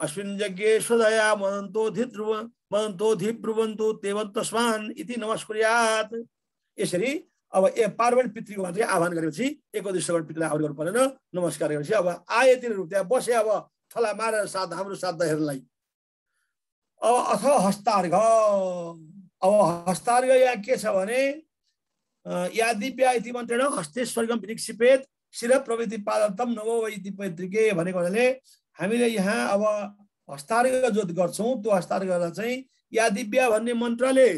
अस्मिन् यज्ञे स्वदया मदन्तोधि ध्रुव मदन्तोधि ब्रुवन्तु तेवन् इति नमस्कुर्यात् यसरी अब ए पार्वण पितृको मात्रै आह्वान गरेपछि एकदोष पितृलाई आह्वान गर्नु परेन नमस्कार गरेपछि अब आएतिर रूप त्यहाँ बसे अब थला मारेर साथ हाम्रो साथ साधहरूलाई अब अथवा हस्तार्घ अब हस्तार्घ यहाँ के छ भने यादिव्या इति मन्त्रेण हस्ते स्वर्गम विनिक्षिपेत शिर प्रवृत्ति पादतम नवो इति पैतृके भनेको हुनाले हामीले यहाँ अब हस्तार जोत गर्छौँ त्यो हस्तार गर्दा चाहिँ या भन्ने मन्त्रले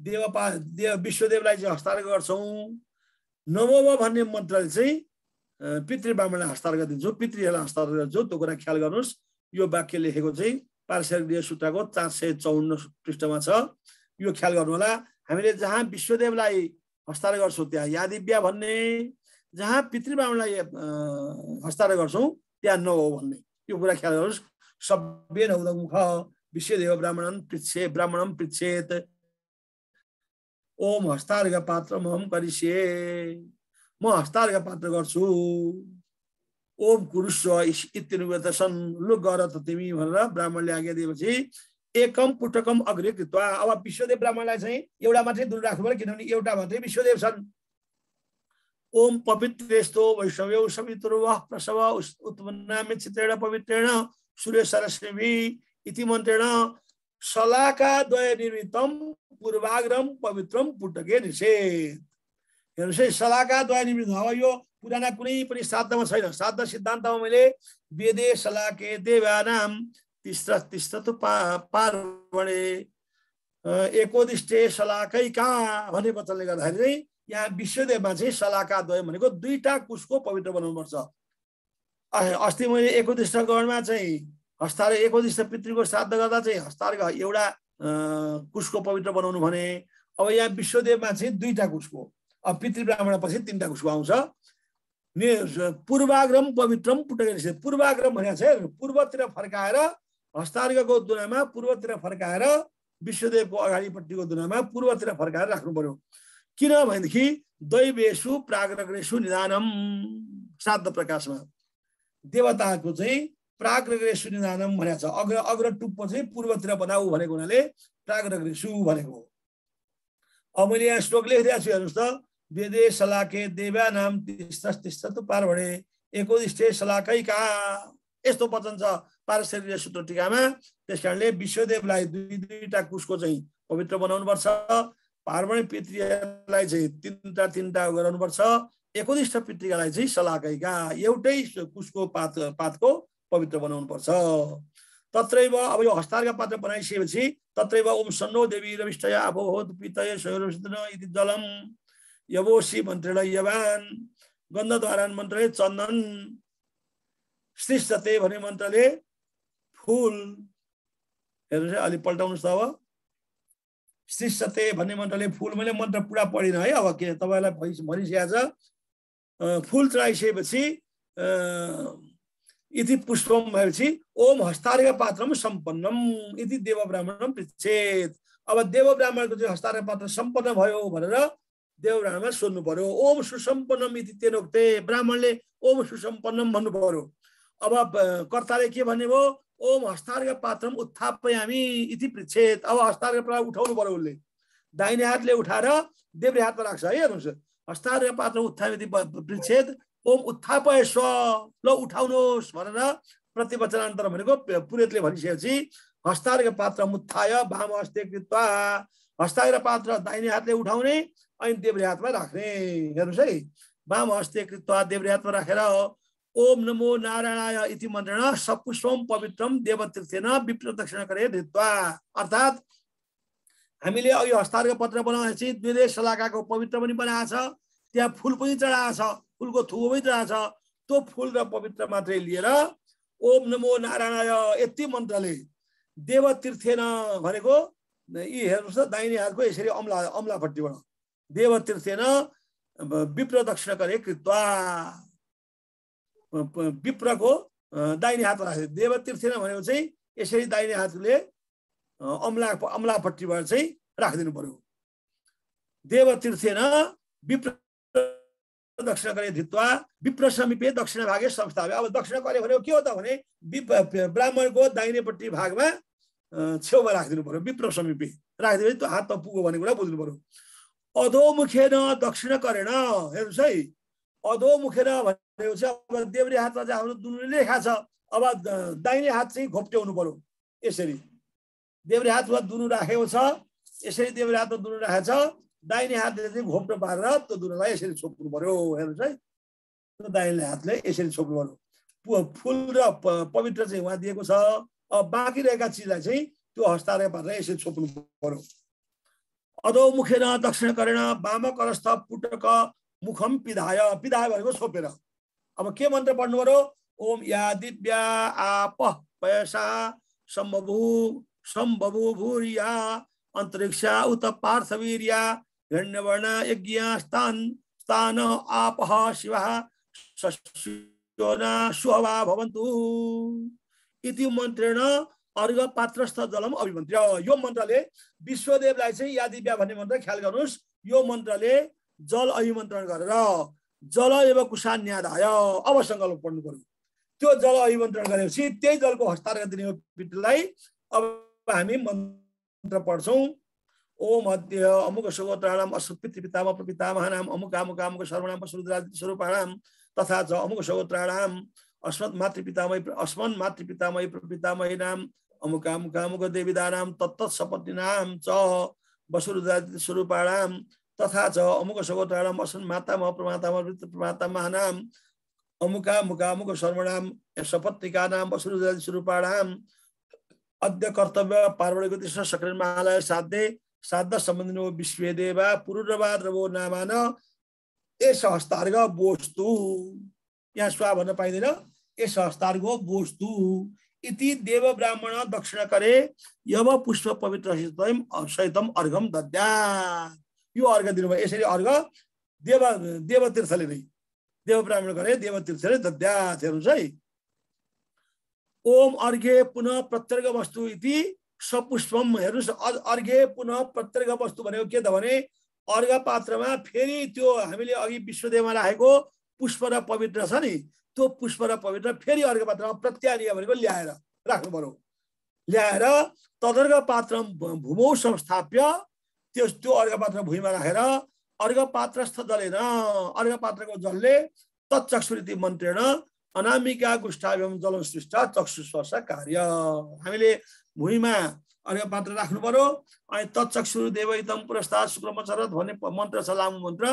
देवपा देव विश्वदेवलाई चाहिँ हस्तार गर्छौँ नवो भन्ने मन्त्रले चाहिँ पितृ ब्राह्मणलाई हस्तार दिन्छौँ पितृहरूलाई हस्तार गर्छौँ त्यो कुरा ख्याल गर्नुहोस् यो वाक्य लेखेको चाहिँ गृह सूत्रको चार सय चौन्न पृष्ठमा छ यो ख्याल गर्नु होला हामीले जहाँ विश्वदेवलाई हस्तार गर्छौँ त्यहाँ यादिव्या भन्ने जहाँ ब्राह्मणलाई हस्तार गर्छौँ त्यहाँ नहो भन्ने यो कुरा ख्याल गर्नुहोस् सभ्य नौदमुख विश्वदेव ब्राह्मणन पृच्छे ब्राह्मणम पृच्छेत ओम हस्तार्घ पात्र महम करिष्ये म हस्तार्घ पात्र गर्छु ओम कुरुस्व इत्यनुगत सन् गर त तिमी भनेर ब्राह्मणले आज्ञा दिएपछि एकम पुटकम अग्रे कृत्वा अब विश्वदेव ब्राह्मणलाई चाहिँ एउटा मात्रै दूर राख्नु पऱ्यो किनभने एउटा मात्रै विश्वदेव छन् ओम पवित्रेस्तो वैष्णव सवितुर्व प्रसव उत्पन्नामे चित्रेण पवित्रेण सूर्य सरस्वी इति मन्त्रेण सलाका द्वय निर्मितम पूर्वाग्रम पवित्रम पुटके निषेध हेर्नुहोस् है सलाका द्वय निर्मित अब यो पुराना कुनै पनि श्राद्धमा छैन श्राद्ध सिद्धान्तमा मैले वेदे सलाके देवानाम तिस्रा तीसरा त पा पारणे एकोदिष्टे सलाकै कहाँ भने वचनले गर्दाखेरि चाहिँ यहाँ विश्वदेवमा चाहिँ सलाका द्वय भनेको दुईटा कुशको पवित्र बनाउनुपर्छ अस्ति मैले एकोदिष्ट गणमा चाहिँ हस्तार एकोदिष्ट पितृको श्राद्ध गर्दा चाहिँ हस्तार एउटा कुशको पवित्र बनाउनु भने अब यहाँ विश्वदेवमा चाहिँ दुईटा कुशको अब पितृ ब्राह्मण पछि तिनवटा कुशको आउँछ पूर्वाग्रम पवित्रम पुटक पूर्वाग्रम भनेको चाहिँ पूर्वतिर फर्काएर हस्तार्घको दुनामा पूर्वतिर फर्काएर विश्वदेवको अगाडिपट्टिको दुनामा पूर्वतिर फर्काएर राख्नु पर्यो किनभनेदेखि दैवेशु प्राग्रग्रेशु निधानम श्राद्ध प्रकाशमा देवताको चाहिँ प्राग्रेशु निधानम भनेको छ अग्र अग्र टुप्पो चाहिँ पूर्वतिर बनाऊ भनेको हुनाले प्राग्रेशु भनेको अब मैले यहाँ श्लोक लेखिरहेको छु हेर्नुहोस् त वेदे सलाके देव्या तिस्त तिस्त पारभणे एकोदिष्टे कहाँ यस्तो वचन छ पारशरीय सूत्र टिकामा त्यस कारणले विश्वदेवलाई दुई दुईवटा कुशको चाहिँ पवित्र बनाउनुपर्छ पार्वण पितृलाई चाहिँ तिनवटा तिनवटा गराउनुपर्छ एकोदिष्ट पितृकालाई चाहिँ सलाहकैका एउटै कुशको पात पातको पवित्र बनाउनुपर्छ तत्रैव अब यो हस्तारका पात्र बनाइसकेपछि तत्रैव ओम सन्नो देवी रविष्ट अभोहोत पितय इति जलम यवोशी मन्त्रेण यवान गन्धद्वारा मन्त्रे चन्दन सृष्टते भन्ने मन्त्रले फुल हेर्नुहोस् है अलि पल्टाउनुहोस् त अब सृष्टते भन्ने मन्त्रले फुल मैले मन्त्र पुरा पढिनँ है अब के तपाईँलाई भनिसकेको छ फुल चढाइसकेपछि यति पुष्पम भएपछि ओम हस्तार्य पात्रम सम्पन्नम इति देव ब्राह्मणम पृच्छेद अब देव ब्राह्मणको चाहिँ हस्तार्य पात्र सम्पन्न भयो भनेर देव ब्राह्मण सोध्नु पर्यो ओम सुसम्पन्नम इति तेनोक्ते ब्राह्मणले ओम सुसम्पन्नम भन्नु पर्यो अब कर्ताले के भन्ने भयो ओम हस्तार्घ पात्रम उत्थापयामी इति पृच्छेद अब हस्तार्घ पात्र उठाउनु पर्यो उसले दाहिने हातले उठाएर देब्रे हातमा राख्छ है हेर्नुहोस् हस्तार्घ पात्र उत्थापति पृच्छेद ओम उत्थापय स्व ल उठाउनुहोस् भनेर प्रतिवचनान्तर भनेको पुरेतले भनिसकेपछि हस्तार्घ पात्र मुत्थाय भाम हस्ते कृत्वा हस्तार्घ पात्र दाहिने हातले उठाउने अनि देब्रे हातमा राख्ने हेर्नुहोस् है वाम हस्ते कृत्वा देब्रे हातमा राखेर ओम नमो नारायणाय इति मन्त्रेण सपुष्पम पवित्रम देवतीर्थेन विप्र दक्षिण धृत्वा अर्थात् हामीले अघि हस्तारको पत्र बनाएपछि दुई सलाकाको पवित्र पनि बनाएको छ त्यहाँ फुल पनि चढाएको छ फुलको थुगो पनि चढाएको छ त्यो फुल र पवित्र मात्रै लिएर ओम नमो नारायणाय यति मन्त्रले देवतीर्थेन भनेको यी हेर्नुहोस् त दाहिने हातको यसरी अम्ला अम्लापट्टिबाट देवतीर्थेन विप्र दक्षिण कृत्वा विप्रको दाहिने हात राखेको देवतीर्थेन भनेको चाहिँ यसरी दाहिने हातले अम्ला अम्लापट्टिबाट चाहिँ राखिदिनु पर्यो देवतीर्थेन विप्र दक्षिण गरे धित्वा विप्र समीपे दक्षिण भागे संस्था अब दक्षिण गरे भनेको के हो त भने ब्राह्मणको दाहिनेपट्टि भागमा छेउमा राखिदिनु पर्यो विप्र समीपे राखिदियो भने त्यो हातमा पुग्यो भन्ने कुरा बुझ्नु पर्यो अधोमुखेन दक्षिण करेन हेर्नुहोस् है अधोमुखेर भनेको चाहिँ अब देब्रे हातमा चाहिँ हाम्रो दुनु लेखा छ अब दाहिने हात चाहिँ घोप्ट्याउनु पर्यो यसरी देब्रे हातमा दुनु राखेको छ यसरी देब्रे हातमा दुनु राखेको छ दाहिने हातले चाहिँ घोप्टो पारेर त्यो दुनुलाई यसरी छोप्नु पर्यो हेर्नुहोस् है त्यो दाहिने हातले यसरी छोप्नु पर्यो फुल र पवित्र चाहिँ उहाँ दिएको छ अब बाँकी रहेका चिजलाई चाहिँ त्यो हस्तारे पारेर यसरी छोप्नु पर्यो अधोमुखेन दक्षिण करेन बाम करस्थ पुटक मुखम पिधाय पिधाय भनेको छोपेर अब के मन्त्र पढ्नु पऱ्यो ओम या दिव्या आप पैसा सम्भभू सम्भभू भूर्या अन्तरिक्ष उत पार्थवीर्या हिण्यवर्ण यज्ञ स्थान स्थान आप शिव सस्योना भवन्तु इति मन्त्रेण अर्घ पात्रस्थ जलम अभिमन्त्र यो मन्त्रले विश्वदेवलाई चाहिँ यादिव्या भन्ने मन्त्र ख्याल गर्नुहोस् यो मन्त्रले जल अभिमन्त्रण गरेर जल एव कुसान न्याधाय अब सङ्कल्प पढ्नु पर्यो त्यो जल अभिमन्त्रण गरेपछि त्यही जलको हस्तार दिने हो पितृलाई अब हामी मन्त्र पढ्छौँ ओम मध्य अमुक सगोत्राणाम पितृपितामा पितामहानाम अमुक अमुक अमुक सर्वनाम स्वरूपाणाम तथा च अमुक सगोत्राणाम अस्मत् मातृपितामय अस्मन् मातृपितामय प्रपितामय नाम अमुक अमुक अमुक देवीदानाम तत्त सपत्नीनाम च वसुरुद्रादित स्वरूपाणाम तथा च अमुक सगोत्राणाम असन मातामा अप्रमाताम वृत्त महानाम अमुका अमुक सर्वणाम नाम वसुरुजादि स्वरूपाणाम अद्य कर्तव्य पार्वणीको त्यसो सक्रिय महालय साध्य साध्य विश्व देवा पुरुरवाद रवो नामान ए सहस्तार्ग बोस्तु यहाँ स्वा भन्न पाइँदैन ए सहस्तार्ग बोस्तु इति देव ब्राह्मण दक्षिण करे यव पुष्प पवित्र सहितम अर्घम दद्यात् यो अर्घ दिनुभयो यसरी अर्घ देव देवतीर्थले नै देव ब्राह्मण गरे देवतीर्थले दध्याथेर चाहिँ ओम अर्घे पुनः प्रत्यर्ग वस्तु इति सपुष्पम हेर्नुहोस् अर्घे पुनः प्रत्यर्ग वस्तु भनेको के त भने अर्घ पात्रमा फेरि त्यो हामीले अघि विश्वदेवमा राखेको पुष्प र पवित्र छ नि त्यो पुष्प र पवित्र फेरि अर्घ पात्रमा प्रत्यालिया भनेको ल्याएर राख्नु पर्यो ल्याएर तदर्घ पात्र भूमौ संस्थाप्य त्यो त्यो अर्घपात्र भुइँमा राखेर अर्घपात्रस्थ जलेन अर्घपात्रको जलले तत्चक्षुति मन्त्रेण अनामिका गुष्ठाव्यम जल सृष्ट चक्षुस्पर्श कार्य हामीले भुइँमा अर्घपात्र राख्नु पर्यो अनि तत्चक्षुर देव पुरस्ता शुक्रमचरत भन्ने मन्त्र छ लामो मन्त्र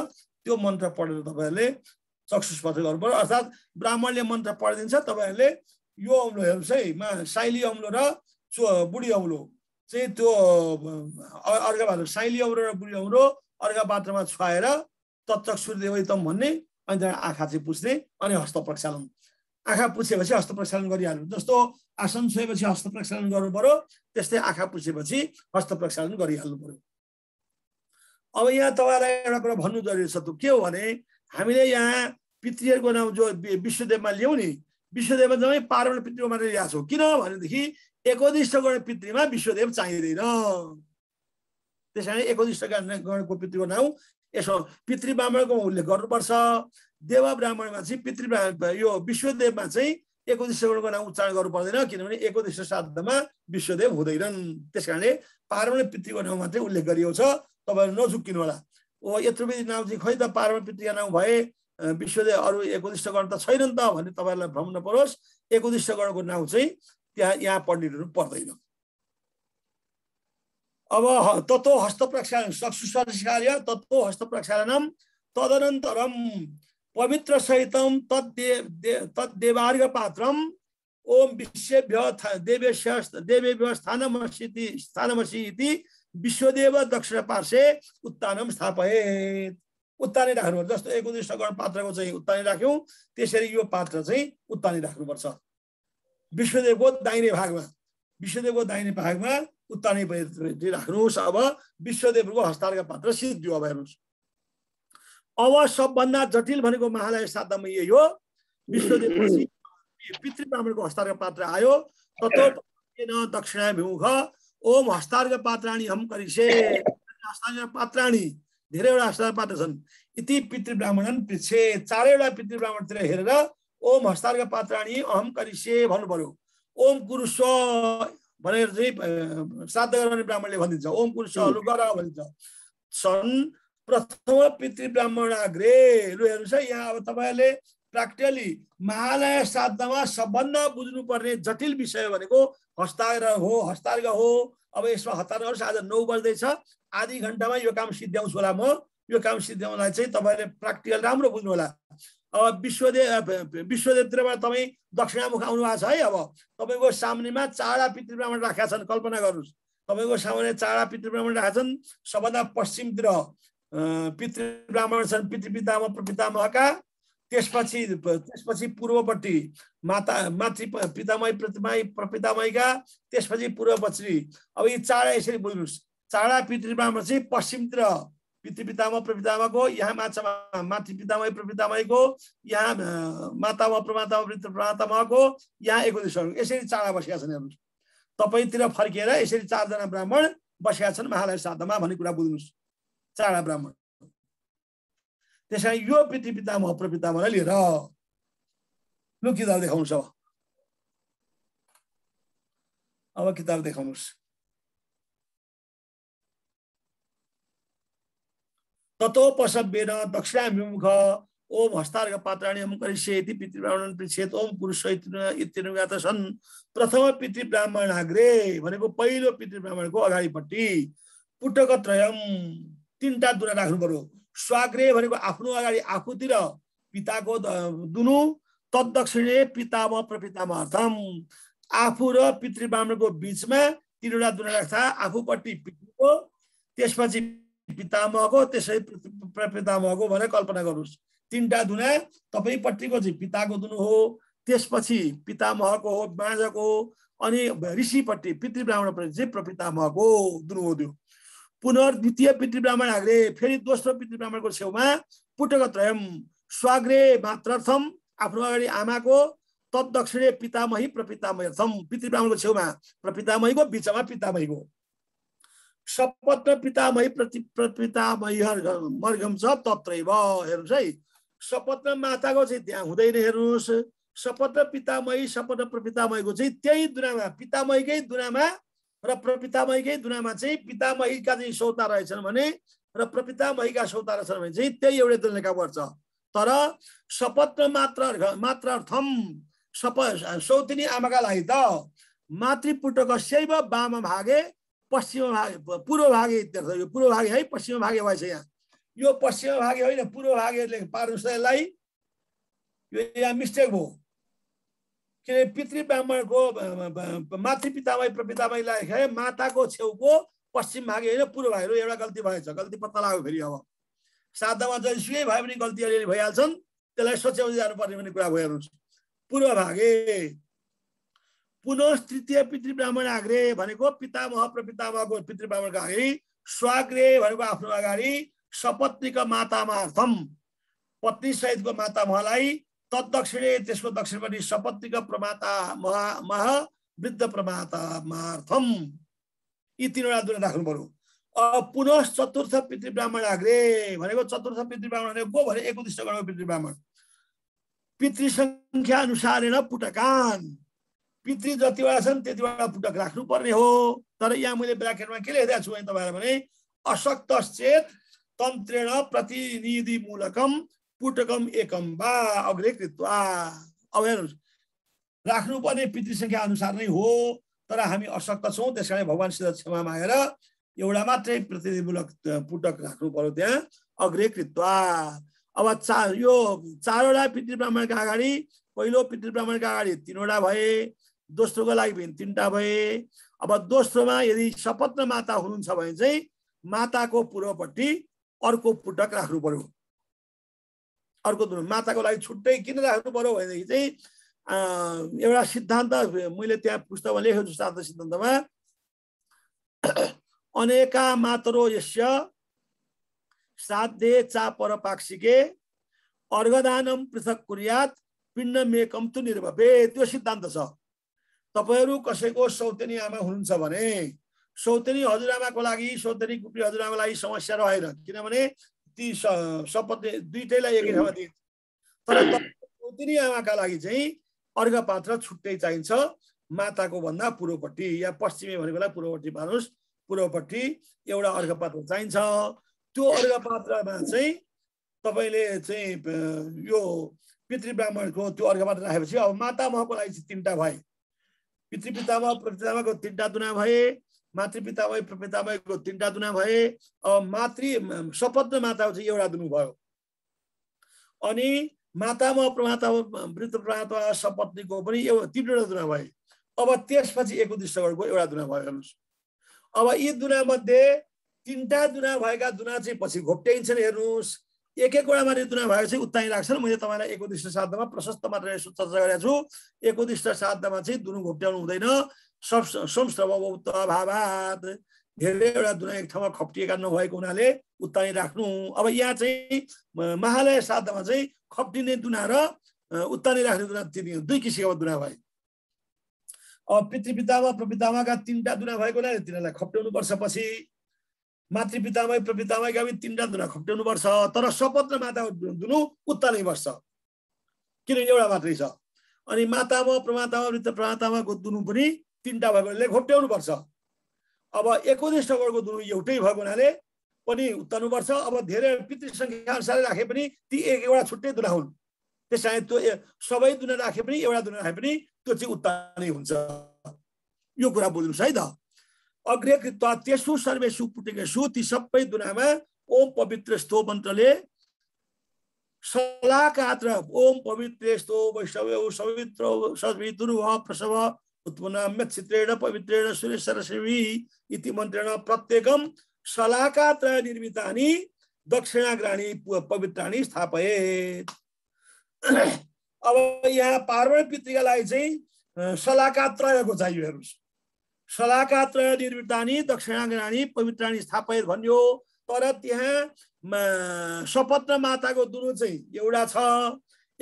त्यो मन्त्र पढेर तपाईँहरूले चक्षु स्पर्श गर्नु पर्यो अर्थात् ब्राह्मणले मन्त्र पढिदिन्छ तपाईँहरूले यो औँलो हेर्नुहोस् है मा साइली औँलो र बुढी औँलो चाहिँ त्यो अर्घा पात्र साइली औरो बुढी औरो अर्घा पात्रमा छुवाएर तत्तक सूर्य तम भन्ने अनि त्यहाँबाट आँखा चाहिँ पुछ्ने अनि हस्त प्रक्षालन आँखा पुछेपछि हस्त प्रक्षालन गरिहाल्नु जस्तो आसन छोएपछि हस्त प्रक्षालन गर्नु पर्यो त्यस्तै आँखा पुछेपछि हस्त प्रक्षालन गरिहाल्नु पर्यो अब यहाँ तपाईँलाई एउटा कुरा भन्नु जरुरी छ के हो भने हामीले यहाँ पितृहरूको नाउँ जो विश्वदेवमा ल्याउने विश्वदेवमा जम्मै पार्वण पितृको मात्रै ल्याएको छौँ किन भनेदेखि एकोदिष्ट गण पितृमा विश्वदेव चाहिँदैन त्यस कारण एकोदिष्ट गणको पितृको नाउँ यसो पितृ ब्राह्मणको उल्लेख गर्नुपर्छ देव ब्राह्मणमा चाहिँ पितृ यो विश्वदेवमा चाहिँ एकोदिष्ट गणको नाउँ उच्चारण गर्नु पर्दैन किनभने एकोदिष्ट श्राद्धमा विश्वदेव हुँदैनन् त्यस कारणले पार्वण पितृको नाउँ मात्रै उल्लेख गरिएको छ तपाईँहरू नझुक्किनु होला ओ यत्रो विधि नाउँ चाहिँ खोइ त पार्वण पितृका नाउँ भए विश्वदेव अरू एकोदिष्ट गण त छैन नि त भन्ने तपाईँहरूलाई भ्रम नपरोस् एकोदिष्ट गणको नाउँ चाहिँ त्यहाँ यहाँ पण्डितहरू पर्दैन अब तत्त्व हस्त प्रक्षालन सक्षुसंस्कार्य तत्त्व हस्त प्रक्षालनम तदनन्तरम पवित्र सहितम तद्दे तद्देवार्घ पात्रम ओम विश्वभ्य देवेभ्य देवेभ्य स्थानमसी स्थानमसी इति विश्वदेव दक्षिण पार्श्वे उत्तानम स्थापए उत्तानी राख्नुपर्छ जस्तो एक उद्देश्य गण पात्रको चाहिँ उत्तानी राख्यौँ त्यसरी यो पात्र चाहिँ उत्तानै राख्नुपर्छ विश्वदेवको दाहिने भागमा विश्वदेवको दाहिने भागमा उत्तानै राख्नुहोस् अब विश्वदेवको हस्तारका पात्र सिद्धियो अब हेर्नुहोस् अब सबभन्दा जटिल भनेको महालय साधनमा यही हो विश्वदेव पितृ ब्राह्मणको हस्तारका पात्र आयो तत्व दक्षिणाभिमुख ओम हस्तारका पात्राणी हम करिसे पात्राणी धेरैवटा हस्तार पात्र छन् यति पितृ ब्राह्मण पृच्छे चारैवटा पितृ ब्राह्मणतिर हेरेर ओम हस्तार्ग पात्राणी अहम करिसे भन्नु पर्यो ओम कुरु स भनेर चाहिँ श्राद्ध गर्ने ब्राह्मणले भनिदिन्छ ओम कुरु स्वहरू गर भनिन्छ सन् प्रथम पितृ ब्राह्मण आग्रे लु हेर्नुहोस् है यहाँ अब तपाईँहरूले प्राक्टिकली महालय श्राद्धमा सबभन्दा बुझ्नुपर्ने जटिल विषय भनेको हस्तार हो हस्तार्ग हो अब यसमा हतार गर्नुहोस् आज नौ बज्दैछ आधी घन्टामा यो काम सिद्ध्याउँछु होला म यो काम सिद्ध्याउनलाई चाहिँ तपाईँले प्र्याक्टिकल राम्रो बुझ्नु होला अब विश्वदेव विश्वदेवतिरबाट तपाईँ दक्षिणामुख आउनु भएको छ है अब तपाईँको सामनेमा चारा पितृब्राह्मण राखेका छन् कल्पना गर्नुहोस् तपाईँको सामने चारा पितृब्राह्मण राखेका छन् सबभन्दा पश्चिमतिर पितृ ब्राह्मण छन् पितृपितामा पितामहका त्यसपछि त्यसपछि पूर्वपट्टि माता मातृ पितामय प्रतिमाई प्रपितामयका त्यसपछि पूर्वपछि अब यी चारा यसरी बुझ्नुहोस् चारा पितृब्राह्मण चाहिँ पश्चिमतिर पितृ प्रपितामाको यहाँ माछामा मातृ पितामह प्रपितामहीको यहाँ मातामा प्रमातामा पितृ प्रमातामाको यहाँ उद्देश्य यसरी चाँडा बसेका छन् हेर्नुहोस् तपाईँतिर फर्किएर यसरी चारजना ब्राह्मण बसेका छन् महालय साधमा भन्ने कुरा बुझ्नुहोस् चाँडा ब्राह्मण त्यस कारण यो पितृ पितामह प्रपितामहलाई लिएर लु किताब देखाउनुहोस् अब अब किताब देखाउनुहोस् ततोपसभ्येन दक्षिणाभिमुख ओम हस्तार्ग पात्राणी ओम इति पितृब्राह्मण पृच्छेत ओम पुरुष इत्यनुगात छन् प्रथम पितृब्राह्मण हाग्रे भनेको पहिलो पितृब्राह्मणको अगाडिपट्टि त्रयम तिनवटा दुरा राख्नु पर्यो स्वाग्रे भनेको आफ्नो अगाडि आफूतिर पिताको दुनु तदक्षिणे पितामा प्रपितामा अर्थम आफू र पितृब्राह्मणको बिचमा तिनवटा दुरा राख्दा आफूपट्टि पितृको त्यसपछि पितामहको त्यसै पितामहको भनेर कल्पना गर्नुहोस् तिनवटा धुना तपाईँपट्टिको चाहिँ पिताको दुनु हो त्यसपछि पितामहको हो माझको हो अनि ऋषिपट्टि पितृब्राह्मणपट्टि चाहिँ प्रपितामहको दुनु हो त्यो पुनर्द्वितीय पितृब्राह्मण आग्रे फेरि दोस्रो पितृब्राह्मणको छेउमा पुटकत्रयम स्वाग्रे मात्रार्थम आफ्नो अगाडि आमाको तद्दक्षिणे पितामही प्रपितामयर्थम पितृब्राह्मणको छेउमा प्रपितामहीको बिचमा पितामहीको सपत्र पितामही प्रति पितामही मर्घम छ तत्रैव हेर्नुहोस् है सपत्र माताको चाहिँ त्यहाँ हुँदैन हेर्नुहोस् सपत्र पितामही सपत्र प्रपितामहीको चाहिँ त्यही दुनामा पितामहीकै दुनामा र प्रपितामहीकै दुनामा चाहिँ पितामहीका चाहिँ सौता रहेछन् भने र प्रपितामहीका सौता रहेछन् भने चाहिँ त्यही एउटै दुनिया पर्छ तर सपत्र मात्र मात्रार्थम सप सौतिनी आमाका लागि त मातृपुटकस्यैव वाम भागे पश्चिम भाग पूर्व भागे यो पूर्व भागे है पश्चिम भागे भएछ यहाँ यो पश्चिम भागे होइन पूर्व भागेहरूले पार्नुहोस् यसलाई यो यहाँ मिस्टेक भयो किनभने पितृ ब्राह्मणको मातृ पितामाई पितामय लेखे माताको छेउको पश्चिम भागे होइन पूर्व भागेहरू एउटा गल्ती भएछ गल्ती पत्ता लाग्यो फेरि अब साधमा जहिलेसुकै भए पनि गल्ती अलिअलि भइहाल्छन् त्यसलाई सोच्याउँदै जानुपर्ने भन्ने कुरा भयो भइहाल्नु पूर्व भागे पुनः तृतीय पितृ ब्राह्मण आग्रे भनेको पितामह प्रपितामहको पितृ ब्राह्मणको अगाडि स्वाग्रे भनेको आफ्नो अगाडि सपत्नीको मातामहार्थम पत्नी सहितको मातामहलाई तत्दक्षिणे त्यसको दक्षिणपट्टि सपत्नीको प्रमाता महा महा वृद्ध मार्थम यी तिनवटा दुरा राख्नु पर्यो पुनः चतुर्थ पितृ ब्राह्मण आग्रे भनेको चतुर्थ पितृ ब्राह्मण भनेको को भने एक गरेको पितृ ब्राह्मण पितृ सङ्ख्या अनुसारेन पुटकान पितृ जतिवटा छन् त्यतिवटा बेला पुटक राख्नुपर्ने हो तर यहाँ मैले ब्राकेटमा के लेखेको छु भने भने अशक्त चेत तन्त्रेण प्रतिनिधि मूलकम पुटकम एकम वा अग्रे कृत्वा अब हेर्नुहोस् राख्नुपर्ने पितृ सङ्ख्या अनुसार नै हो तर हामी अशक्त छौँ त्यस कारण भगवान्सित क्षमा मागेर एउटा मात्रै प्रतिनिधिमूलक पुटक राख्नु पर्यो त्यहाँ अग्रे कृत्वा अब चार यो चारवटा पितृ ब्राह्मणका अगाडि पहिलो पितृ ब्राह्मणका अगाडि तिनवटा भए दोस्रोको लागि भने तिनवटा भए अब दोस्रोमा यदि सपत्न माता हुनुहुन्छ भने चाहिँ माताको पूर्वपट्टि अर्को पुटक राख्नु पर्यो अर्को माताको लागि छुट्टै किन राख्नु पर्यो भनेदेखि चाहिँ एउटा सिद्धान्त मैले त्यहाँ पुस्तकमा लेखेको छु सात सिद्धान्तमा अनेका मातरो यस्य श्राद्धे चा परपाक्षिके अर्घदानम पृथक कुर्यात पिण्डमेकम तु निर्भे त्यो सिद्धान्त छ तपाईँहरू कसैको सौतेनी आमा हुनुहुन्छ भने सौतेनी हजुरआमाको लागि सौतेनी कुप्री हजुरआमाको लागि समस्या रहेन किनभने ती सपत्नी दुइटैलाई एकै ठाउँमा दिन्छ तर सौतेनी आमाका लागि चाहिँ अर्घपात्र छुट्टै चाहिन्छ माताको भन्दा पूर्वपट्टि या पश्चिमे भनेकोलाई पूर्वपट्टि मानुस् पूर्वपट्टि एउटा अर्घपात्र चाहिन्छ त्यो अर्घपात्रमा चाहिँ तपाईँले चाहिँ यो पितृ ब्राह्मणको त्यो अर्घपात्र राखेपछि अब माता महको लागि चाहिँ तिनवटा भए पितृ वा प्रपिताको तिनवटा दुना भए मातृपिता प्रपिता भएको तिनवटा दुना भए अब मातृ सपत्न माताको चाहिँ एउटा दुनु भयो अनि मातामा प्रमाता वृत्त प्रमाता सपत्नीको पनि एउटा तिनवटा दुना भए अब त्यसपछि एक उद्दिष्टगढको एउटा दुना भयो हेर्नुहोस् अब यी दुनामध्ये तिनवटा दुना भएका दुना चाहिँ पछि घोप्ट्याइन्छन् हेर्नुहोस् एक एक कुरामा भएको चाहिँ उत्ताइ राख्छन् मैले तपाईँलाई उद्दिष्ट साधनामा प्रशस्त मात्राले चर्चा गरेको छु उद्दिष्ट साधनामा चाहिँ दुनु घोप्ट्याउनु हुँदैन धेरैवटा दुना एक ठाउँमा खप्टिएका नभएको हुनाले उत्ताइ राख्नु अब यहाँ चाहिँ महालय साधनामा चाहिँ खप्टिने दुना र उत्तानी राख्ने दुना तिनी दुई किसिमको दुना भए अब पितृपितामा प्रपितामाका तिनवटा दुना भएको हुनाले तिनीहरूलाई खप्ट्याउनु पर्छ पछि मातृपितामय प्रपितामयका पनि तिनवटा धुना खप्ट्याउनु पर्छ तर सपत्र माता धुनु नै बस्छ किनभने एउटा मात्रै छ अनि मातामा प्रमातामा वृत्त प्रमातामा धुनु पनि तिनवटा भएको हुनाले खोप्ट्याउनु पर्छ अब एकोदिष्ट वर्गको धुनु एउटै भएको हुनाले पनि उत्ताउनुपर्छ अब धेरै पितृ सङ्ख्या अनुसार राखे पनि ती एक एउटा छुट्टै दुना हुन् त्यस कारण त्यो सबै दुना राखे पनि एउटा दुना राखे पनि त्यो चाहिँ उत्ता नै हुन्छ यो कुरा बुझ्नुहोस् है त अग्रे कृत्वात्यु सर्वेशु पुटिकेशु ती सबै में ओम पवित्र स्थो मंत्र सलाकात्र ओम पवित्र स्तो वैष्णव सवित्र सवितुर्व प्रसव उत्पन्नाम्य चित्रेण पवित्रेण सूर्य सरस्वी इति मंत्रेण प्रत्येक सलाकात्र निर्मितानि दक्षिणाग्राणी पवित्राणी स्थापये अब यहाँ पार्वण पितृका लागि चाहिँ सलाका त्रयको चाहियो हेर्नुहोस् सलाकात्रय त्रय निर्वृत्तानी दक्षिणाग्राणी पवित्राणी स्थापित भन्यो तर त्यहाँ सपत्र माताको दुरु चाहिँ एउटा छ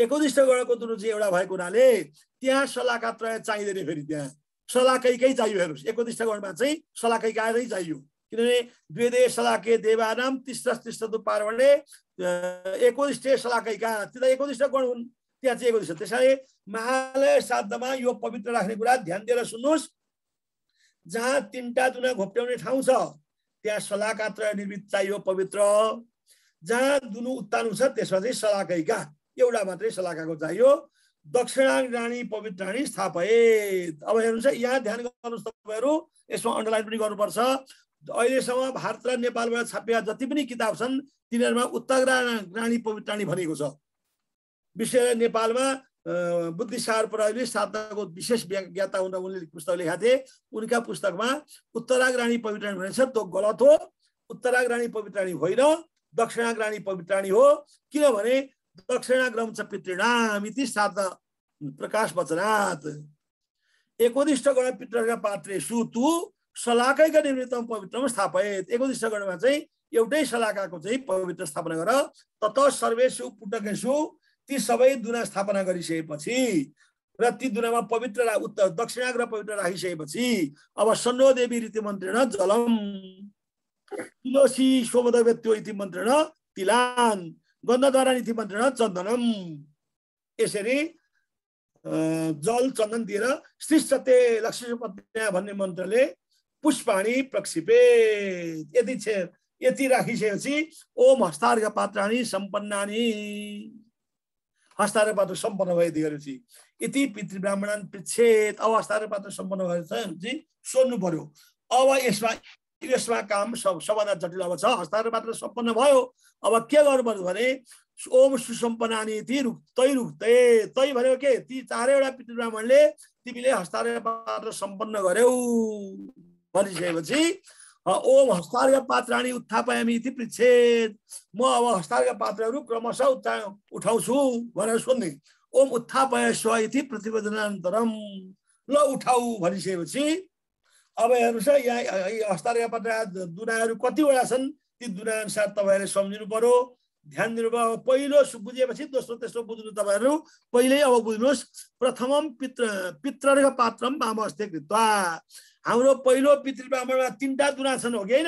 एकोदिष्ट गणको दुरु चाहिँ एउटा भएको हुनाले त्यहाँ सलाहका त्रय चाहिँदैन फेरि त्यहाँ सलाकैकै चाहियो हेर्नुहोस् एकोदिष्ट गणमा चाहिँ सलाकैका चाहियो किनभने द्वेदे सलाके देवानाम तिस्र तिस्र पार्वणले एकोदिष्टे सलाकैका त्यता एकोदिष्ट गण हुन् त्यहाँ चाहिँ एकोदिष्ट त्यसैले महालय श्राद्धमा यो पवित्र राख्ने कुरा ध्यान दिएर सुन्नुहोस् जहाँ तिनटा दुना घोप्ट्याउने ठाउँ छ त्यहाँ सलाकात्र निर्मित चाहियो पवित्र जहाँ दुनु उत्तानु छ त्यसमा चाहिँ सलाहकैका एउटा मात्रै सलाकाको चाहियो दक्षिणाङ राणी पवित्र राणी स्थापित अब हेर्नुहोस् यहाँ ध्यान गर्नुहोस् तपाईँहरू यसमा अन्डरलाइन पनि गर्नुपर्छ अहिलेसम्म भारत र नेपालबाट छापिएका जति पनि किताब छन् तिनीहरूमा उत्तर राणी पवित्र राणी भनेको छ विशेष नेपालमा बुद्धिसार परायले साधनाको विशेष ज्ञाता हुँदा उनले पुस्तक लेखा थिए उनका पुस्तकमा उत्तराग राणी पवित्राणी भनेछ त्यो गलत हो उत्तराग पवित्राणी होइन दक्षिणाग पवित्राणी हो किनभने दक्षिणाग्रम छ पितृणाम इति साधना प्रकाश वचनात् एकोदिष्ट गण पितृका सु तु सलाकैका निवृत्तम पवित्रम स्थापयत एकोदिष्ट गणमा चाहिँ एउटै सलाकाको चाहिँ पवित्र स्थापना गर तत सर्वेशु पुटकेशु ती सबै दुना स्थापना गरिसकेपछि र ती दुनामा पवित्र उत्तर दक्षिणाग्र पवित्र राखिसकेपछि अब सन्नोदेवी रीति मन्त्रेण जलम तिलोसी शोभदव्यत्यो इति मन्त्रेण तिलान गन्धद्वारा नीति मन्त्रेण चन्दनम यसरी जल चन्दन दिएर श्री सत्य लक्ष्मी भन्ने मन्त्रले पुष्पाणी प्रक्षिपे यति छ यति राखिसकेपछि ओम हस्तार्घ पात्राणी सम्पन्नानी पात्र सम्पन्न भइदिएपछि यति पितृ ब्राह्मण पिच्छेद अब पात्र सम्पन्न भएपछि सोध्नु पर्यो अब यसमा यसमा काम सब सबभन्दा जटिल अब छ हस्तारपात्र सम्पन्न भयो अब के गर्नु पर्यो भने ओम सुसम्पनानी ती रुख तै रुख तै तै भन्यो के ती चारैवटा पितृ ब्राह्मणले तिमीले हस्तारपात्र सम्पन्न गर्यौ भनिसकेपछि ओम हस्तार्घ पात्राणी उत्थापयामी इति पृच्छेद म अब हस्तार्घ पात्रहरू क्रमशः उत्था उठाउँछु भनेर सुन्ने ओम उत्थापय स्व इति प्रतिवेदनान्तरम ल उठाऊ भनिसकेपछि अब हेर्नुहोस् है यहाँ हस्तार्घ पात्र दुनाहरू कतिवटा छन् ती दुना अनुसार तपाईँहरूले सम्झिनु पर्यो ध्यान दिनु पहिलो बुझेपछि दोस्रो तेस्रो बुझ्नु तपाईँहरू पहिल्यै अब बुझ्नुहोस् प्रथमम पित्र पित्रर्घ पात्रम वामहस्ते कृत्वा हाम्रो पहिलो पितृब्राह्मणमा तिनवटा दुना छन् हो कि होइन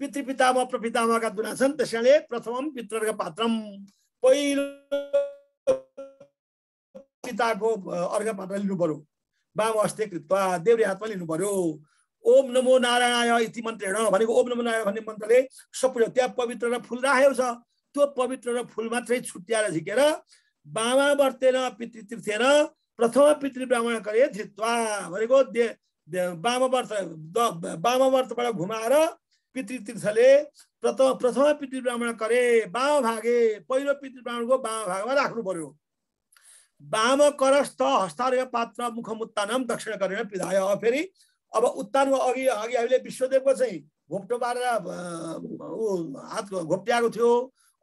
पितृपितामा प्रपितामाका दुना छन् त्यस कारणले प्रथम पात्रम पहिलो पिताको अर्घ लिनु पर्यो बाम अस्ते कृत्वा देउरी हातमा लिनु पर्यो ओम नमो नारायण इति हेर भनेको ओम नमो नारायण भन्ने मन्त्रले सबै त्यहाँ पवित्र र फुल राखेको छ त्यो पवित्र र फुल मात्रै छुट्याएर झिकेर बामा बर्तेन पितृतीर्थेन प्रथम पितृ ब्राह्मण करे धृत्वा भनेको दे वामवर्त वामवर्तबाट घुमाएर पितृतीर्थले प्रथम प्रथम पितृ ब्राह्मण करे बाम भागे पहिलो पितृ ब्राह्मणको बाम भागमा राख्नु पर्यो वाम करस्थ हस्तार्य पात्र मुखमुत्तानम दक्षिण गरेर पिधाय फेरि अब उत्तानको अघि अघि हामीले विश्वदेवको चाहिँ घोप्टो पारेर ऊ हात घोप्ट्याएको थियो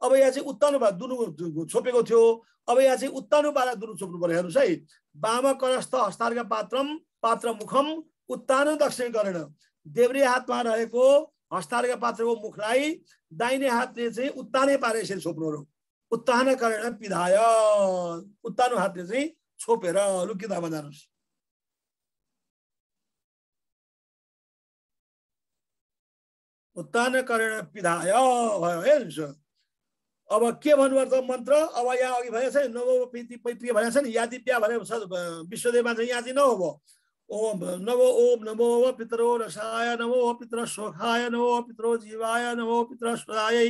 अब यहाँ चाहिँ उत्तानु दुनु छोपेको थियो अब यहाँ चाहिँ उत्तानु पारेर दुनु छोप्नु पर्यो हेर्नुहोस् है वाम करस्थ हस्तार्य पात्रम पात्र मुखम उत्तान दक्षिण गरेर देब्रे हातमा रहेको हस्तार्घ पात्रको मुखलाई दाहिने हातले चाहिँ उत्तानै पारे यसरी छोप्नु र उत्तान गरेर पिधाय उत्तानो हातले चाहिँ छोपेर लुकिता किताबमा जानुहोस् उत्तान कर्ण पिधाय भयो है अब के भन्नुपर्छ मन्त्र अब यहाँ अघि भएछ छ नवो पैतृ भनेको छ नि यादिप्या भने विश्वदेवमा चाहिँ याति नहो भयो ओम नमो ओम नमो पितरो रसाय नमो पितर शोखाय नमो पितरो जीवाय नमो पितर स्वराय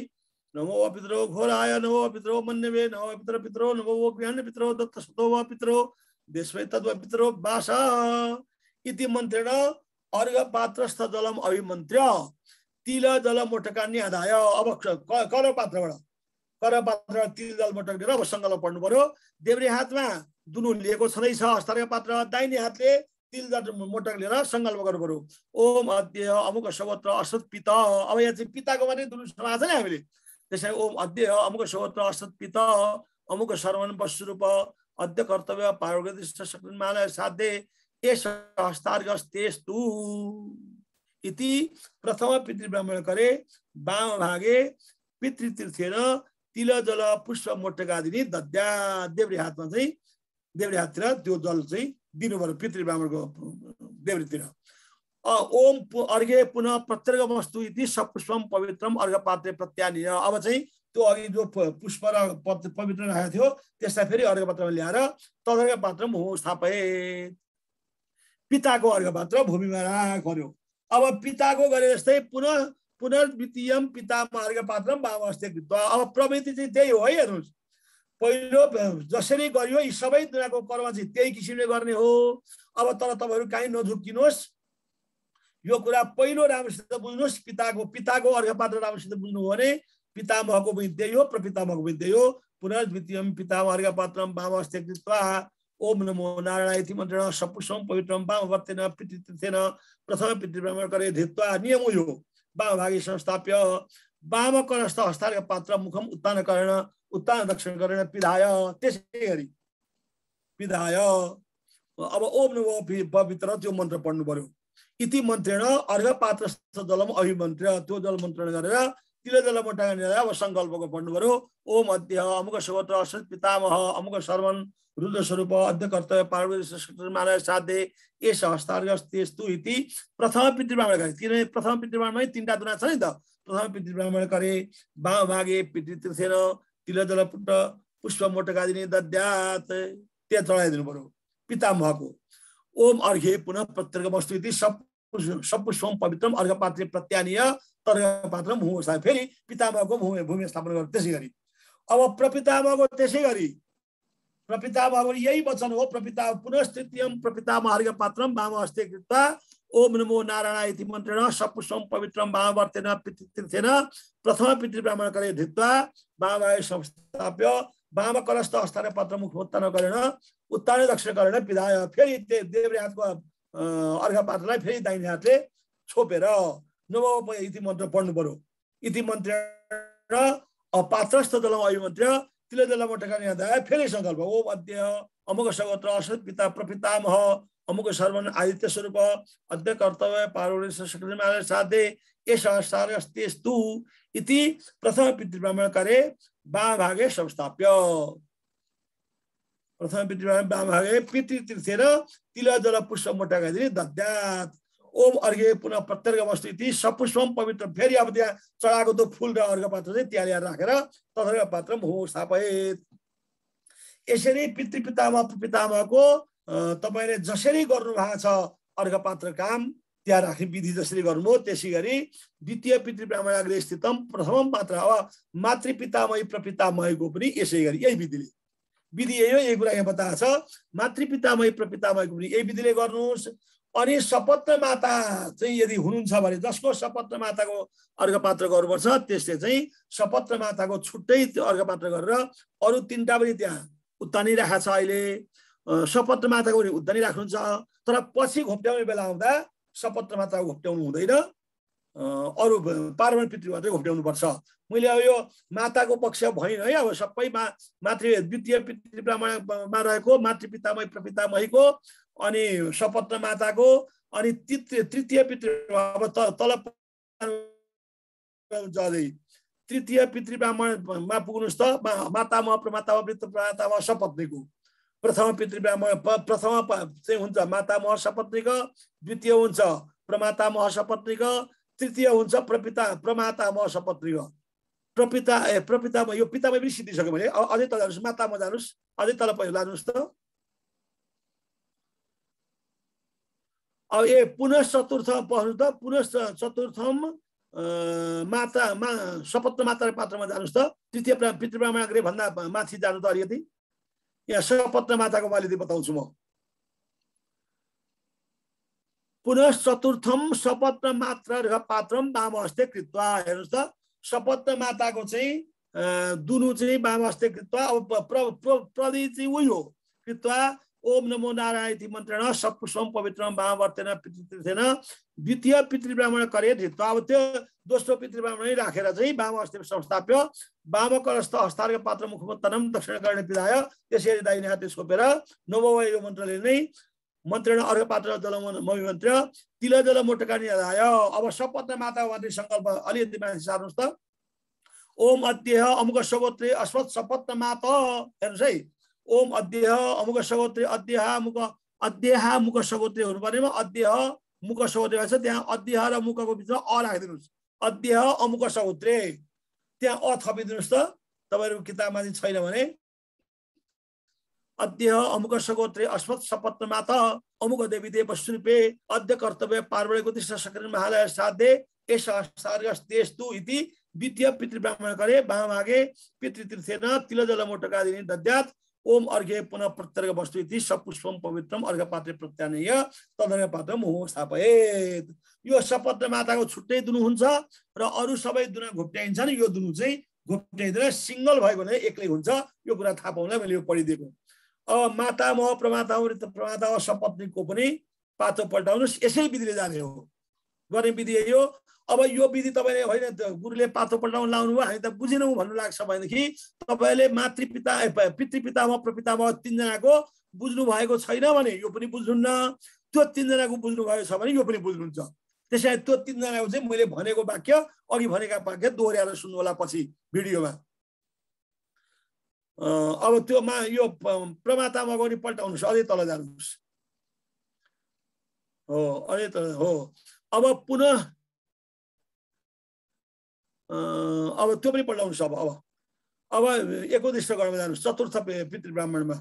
नमो पितरो घोराय नमो पितरो मन्यवे नमो पितर पितरो नमो वो ज्ञान पितरो दत्त सतो व पितरो विश्व तत्व पितरो बासा इति मन्त्रेण अर्घ पात्रस्थ जलम अभिमन्त्र्य तिल जल मोटकान्य आधाय अब कर पात्रबाट कर पात्र तिल जल मोटक लिएर अब सङ्गल पढ्नु पर्यो देब्रे हातमा दुनु लिएको छँदैछ हस्तर्घ पात्र दाहिने हातले तिल जात मोटक लिएर सङ्कल्प गर्नु पऱ्यो ओम अध्यय अमुक सवत्र असत पिता अब यहाँ चाहिँ पिताको पनि दुर्सना छ नि हामीले त्यसै ओम अध्यय अमुक सवत्र असत पिता अमुक श्रवण पशुरूप अध्य कर्तव्य पार्वतीमालय साध्य प्रथम हस्तार्गस्तेस्तु इति प्रथम पितृब्राह्मण करे बाम भागे पितृतीर्थेन तिल जल पुष्प मोटका दिने दद्या देव्री हातमा चाहिँ देव्री हाततिर त्यो जल चाहिँ दिनुभयो पितृ ब्राह्मणको अ ओम अर्घे पुनः प्रत्यर्घ वस्तु इति सपुष्पम पवित्रम अर्घ पात्र अब चाहिँ त्यो अघि जो पुष्प र पवित्र राखेको थियो त्यसलाई फेरि अर्घ ल्याएर तदर्घ पात्रम हो स्थापे पिताको अर्घ पात्र भूमिमा राख गर्यो अब पिताको गरे जस्तै पुनः पुनर्वितीयम पितामा अर्घ पात्रम बाबा अब प्रवृत्ति चाहिँ त्यही हो है हेर्नुहोस् पहिलो जसरी गरियो यी सबै दुनियाँको कर्म चाहिँ त्यही किसिमले गर्ने हो अब तर तपाईँहरू काहीँ नझुक्किनुहोस् यो कुरा पहिलो राम्रोसित बुझ्नुहोस् पिताको पिताको अर्घपात्र राम्रोसित बुझ्नु हो भने पितामहको पनि त्यही हो प्रपितामहको पनि त्यही हो पुनर्द्वितीय पिताम अर्घपात्रम वामस्त्यक्तित्व ओम नमो नारायणायति मन्त्र सपुष्पम पवित्रम वामवर्तेन पितृतीर्थेन प्रथम पितृब्रह्म गरे धित्वा नियम यो वामभागी संस्थाप्य वामकरस्थ हस्तार्क पात्र मुखम उत्तान गरेन उत्तान दक्षिण गरेन पिधाय त्यसै गरी पिधाय अब ओम नव पवित्र त्यो मन्त्र पढ्नु पर्यो इति मन्त्रेण अर्घ पात्र जलम अभिमन्त्र त्यो जल मन्त्रण गरेर तिल जल मन्त्रण अब सङ्कल्पको पढ्नु पर्यो ओम अध्य अमुक सगोत्र पितामह अमुक सर्वन रुद्र स्वरूप अध्य कर्तव्य पार्वती साधे यस हस्तार्घ त्यस्तु इति प्रथम पितृबाण गरे किनभने प्रथम पितृबाणमै तिनवटा दुना छ नि त तथा पितृ ब्राह्मण करे बाव मागे पितृ तीर्थेन तिल जल पुट पुष्प मोटकादिनी दद्यात त्यहाँ चढाइदिनु पर्यो पितामहको ओम अर्घे पुनः पत्रक वस्तु इति सपुष्पम पवित्रम अर्घपात्रे प्रत्यानीय तर्घपात्रम भूमि फेरि पितामाको भूमि भूमि स्थापना गर्नु त्यसै गरी अब प्रपितामाको त्यसै गरी प्रपितामा यही वचन हो प्रपिता पुनः स्थितियम प्रपितामहर्घ पात्रम बामा हस्ते कृत ओम नमो नारायण इति मन्त्रेण सपुष्पम पवित्रम भावर्तेन पितृतीर्थेन प्रथम पितृब्राह्मण करे धित्वा महावाय संस्थाप्य वाम कलस्थ अस्थान पत्र मुख उत्तान गरेन उत्तान दक्षिण गरेन विधाय फेरि देव्रे हातको पात्रलाई फेरि दाहिने हातले छोपेर नवोप इति मन्त्र पढ्नु पर्यो इति मन्त्र पात्रस्थ जलम अभिमन्त्र तिले दलमा टेका फेरि सङ्कल्प ओम अध्यय अमुक सगोत्र असत पिता प्रपितामह अमुक सर्वन आदित्य स्वरूप अद्य कर्तव्य पारोणे साधे एष सारस्तेस्तु इति प्रथम पितृब्राह्मण करे बाम भागे संस्थाप्य प्रथम पितृब्राह्मण बाम भागे पितृतीर्थेर तिल जल पुष्प मोटाइदिने दद्यात् ओम अर्घे पुनः प्रत्यर्घ वस्तु इति सपुष्पम पवित्र फेरि अब त्यहाँ चढाएको त्यो फुल र अर्घ पात्र चाहिँ त्यहाँ राखेर तथर्घ पात्र हो स्थापित यसरी पितृपितामा पितामाको तपाईँले जसरी गर्नुभएको छ अर्घ काम त्यहाँ राख्ने विधि जसरी गर्नुभयो त्यसै गरी द्वितीय पितृप्रामणाग्र स्थितम प्रथम पात्र अब मातृपितामय प्रपितामयको पनि यसै गरी यही विधिले विधि यही हो यही कुरा यहाँ बताएको छ मातृपितामय प्रपितामयको पनि यही विधिले गर्नुहोस् अनि सपत्र माता चाहिँ यदि हुनुहुन्छ भने जसको सपत्र माताको अर्घपात्र गर्नुपर्छ त्यसले चाहिँ सपत्र माताको छुट्टै त्यो अर्घपात्र गरेर अरू तिनवटा पनि त्यहाँ उत्तानिरहेको छ अहिले सपत्र माताको पनि राख्नुहुन्छ तर पछि घोप्ट्याउने बेला आउँदा सपत्र माता घोप्ट्याउनु हुँदैन अरू पार्वण पितृ मात्रै घोप्ट्याउनुपर्छ मैले अब यो माताको पक्ष भएन है अब सबैमा मातृ द्वितीय पितृ ब्राह्मणमा रहेको मातृपितामय प्रपितामयको अनि सपत्र माताको अनि तृतीय तृतीय पितृ अब तल जाँदै तृतीय पितृ ब्राह्मणमा पुग्नुहोस् त मातामा प्रमातामा वृत्त प्रमातामा सपत्नीको प्रथम पितृब्राह्मण प्रथम चाहिँ हुन्छ माता महसपत्नीक द्वितीय हुन्छ प्रमाता महसपत्नीक तृतीय हुन्छ प्रपिता प्रमाता महसपत्नीक प्रपिता ए प्रपिता यो पितामा पनि सिद्धिसक्यो भने अझै तल जानुहोस् मातामा जानुहोस् अझै तल पहिरो लानुहोस् त अब ए पुनः चतुर्थ पढ्नु त पुनः चतुर्थम माता मा सपत्र माता पात्रमा जानुहोस् त तृतीय पितृब्राह्मण भन्दा माथि जानु त अलिकति यहाँ सपत्न माताको मालिती बताउँछु म पुनः चतुर्थम सपत्न मात्र पात्रम वाम हस्ते कृत्वा हेर्नुहोस् त सपत्न माताको चाहिँ दुनु चाहिँ वाम हस्ते कृत्वा अब प्रदी चाहिँ उही हो कृत्वा ओम नमो नारायण इति तिमन्त्रण सपुष्पम पवित्र महावर्तेन पितृतीर्थेन द्वितीय पितृब्राह्मण करे धित्व अब त्यो दोस्रो पितृब्राह्मण राखेर चाहिँ बाम अस्ति संस्थाप्य बामकरस्थ हस्तार्ग पात्र मुखमन्तनम दक्षिण गर्ने पिधाय त्यसरी दाहिने हातले सोपेर नववय यो मन्त्रले नै मन्त्रण अर्घ पात्र जल मन्त्र तिल जल मोटकानी निधाय अब सपत्र माता भन्ने सङ्कल्प अलिअलि मान्छे सार्नुहोस् त ओम अध्यय अमुक सगोत्री अश्वत सपत्र माता हेर्नुहोस् है ओम अध्यय अमुक सगोत्री अध्यय मुख अध्यय मुख सगोत्री हुनु पर्नेमा अध्यय मुख सगोत्री भएछ त्यहाँ अध्यय र मुखको बिचमा अ राखिदिनुहोस् अध्यय अमुक सगोत्रे त्यहाँ अ थपिदिनुहोस् त तपाईँहरूको किताबमा चाहिँ छैन भने अध्यय अमुक सगोत्रे अस्मत सपत्नमा त अमुक देवी देव स्वरूपे अध्य कर्तव्य पार्वणीको तिस्र सक्रिय महालय साध्ये यस देशतु इति द्वितीय पितृ ब्राह्मण करे बामागे पितृतीर्थेन तिलजल मोटकादिनी दद्यात ओम अर्घ्य पुनः प्रत्यर्ग वस्तु इति सपुष्पम पवित्रम अर्घपात्र प्रत्यानय पात्र मोह स्थापयेत यो सपत्र माताको छुट्टै दुनु हुन्छ र अरू सबै दुनु नि यो दुनु चाहिँ घोप्ट्याइँदैन सिङ्गल भयो भने एक्लै हुन्छ यो कुरा थाहा पाउनलाई मैले यो पढिदिएको अब माता मह प्रमाता हो प्रमाता हो सपत्नीको पनि पातो पल्टाउनुहोस् यसै विधिले जाने हो गर्ने विधि यही हो अब यो विधि तपाईँले होइन गुरुले पातो पल्टाउनु लाउनु भयो हामी त बुझेनौँ भन्नु लाग्छ भनेदेखि तपाईँले मातृपिता पितृपितामा प्रपितामा तिनजनाको बुझ्नु भएको छैन भने यो पनि बुझ्नुहुन्न त्यो तिनजनाको भएको छ भने यो पनि बुझ्नुहुन्छ त्यस कारण त्यो तिनजनाको चाहिँ मैले भनेको वाक्य अघि भनेका वाक्य दोहोऱ्याएर सुन्नु होला पछि भिडियोमा अब त्यो मा यो प्रमातामा पनि पल्टाउनुहोस् अझै तल जानुहोस् हो अझै तल हो अब पुनः अब त्यो पनि पल्टाउनुहोस् अब अब अब एकोदिष्ट गर्न जानु चतुर्थ पितृ ब्राह्मणमा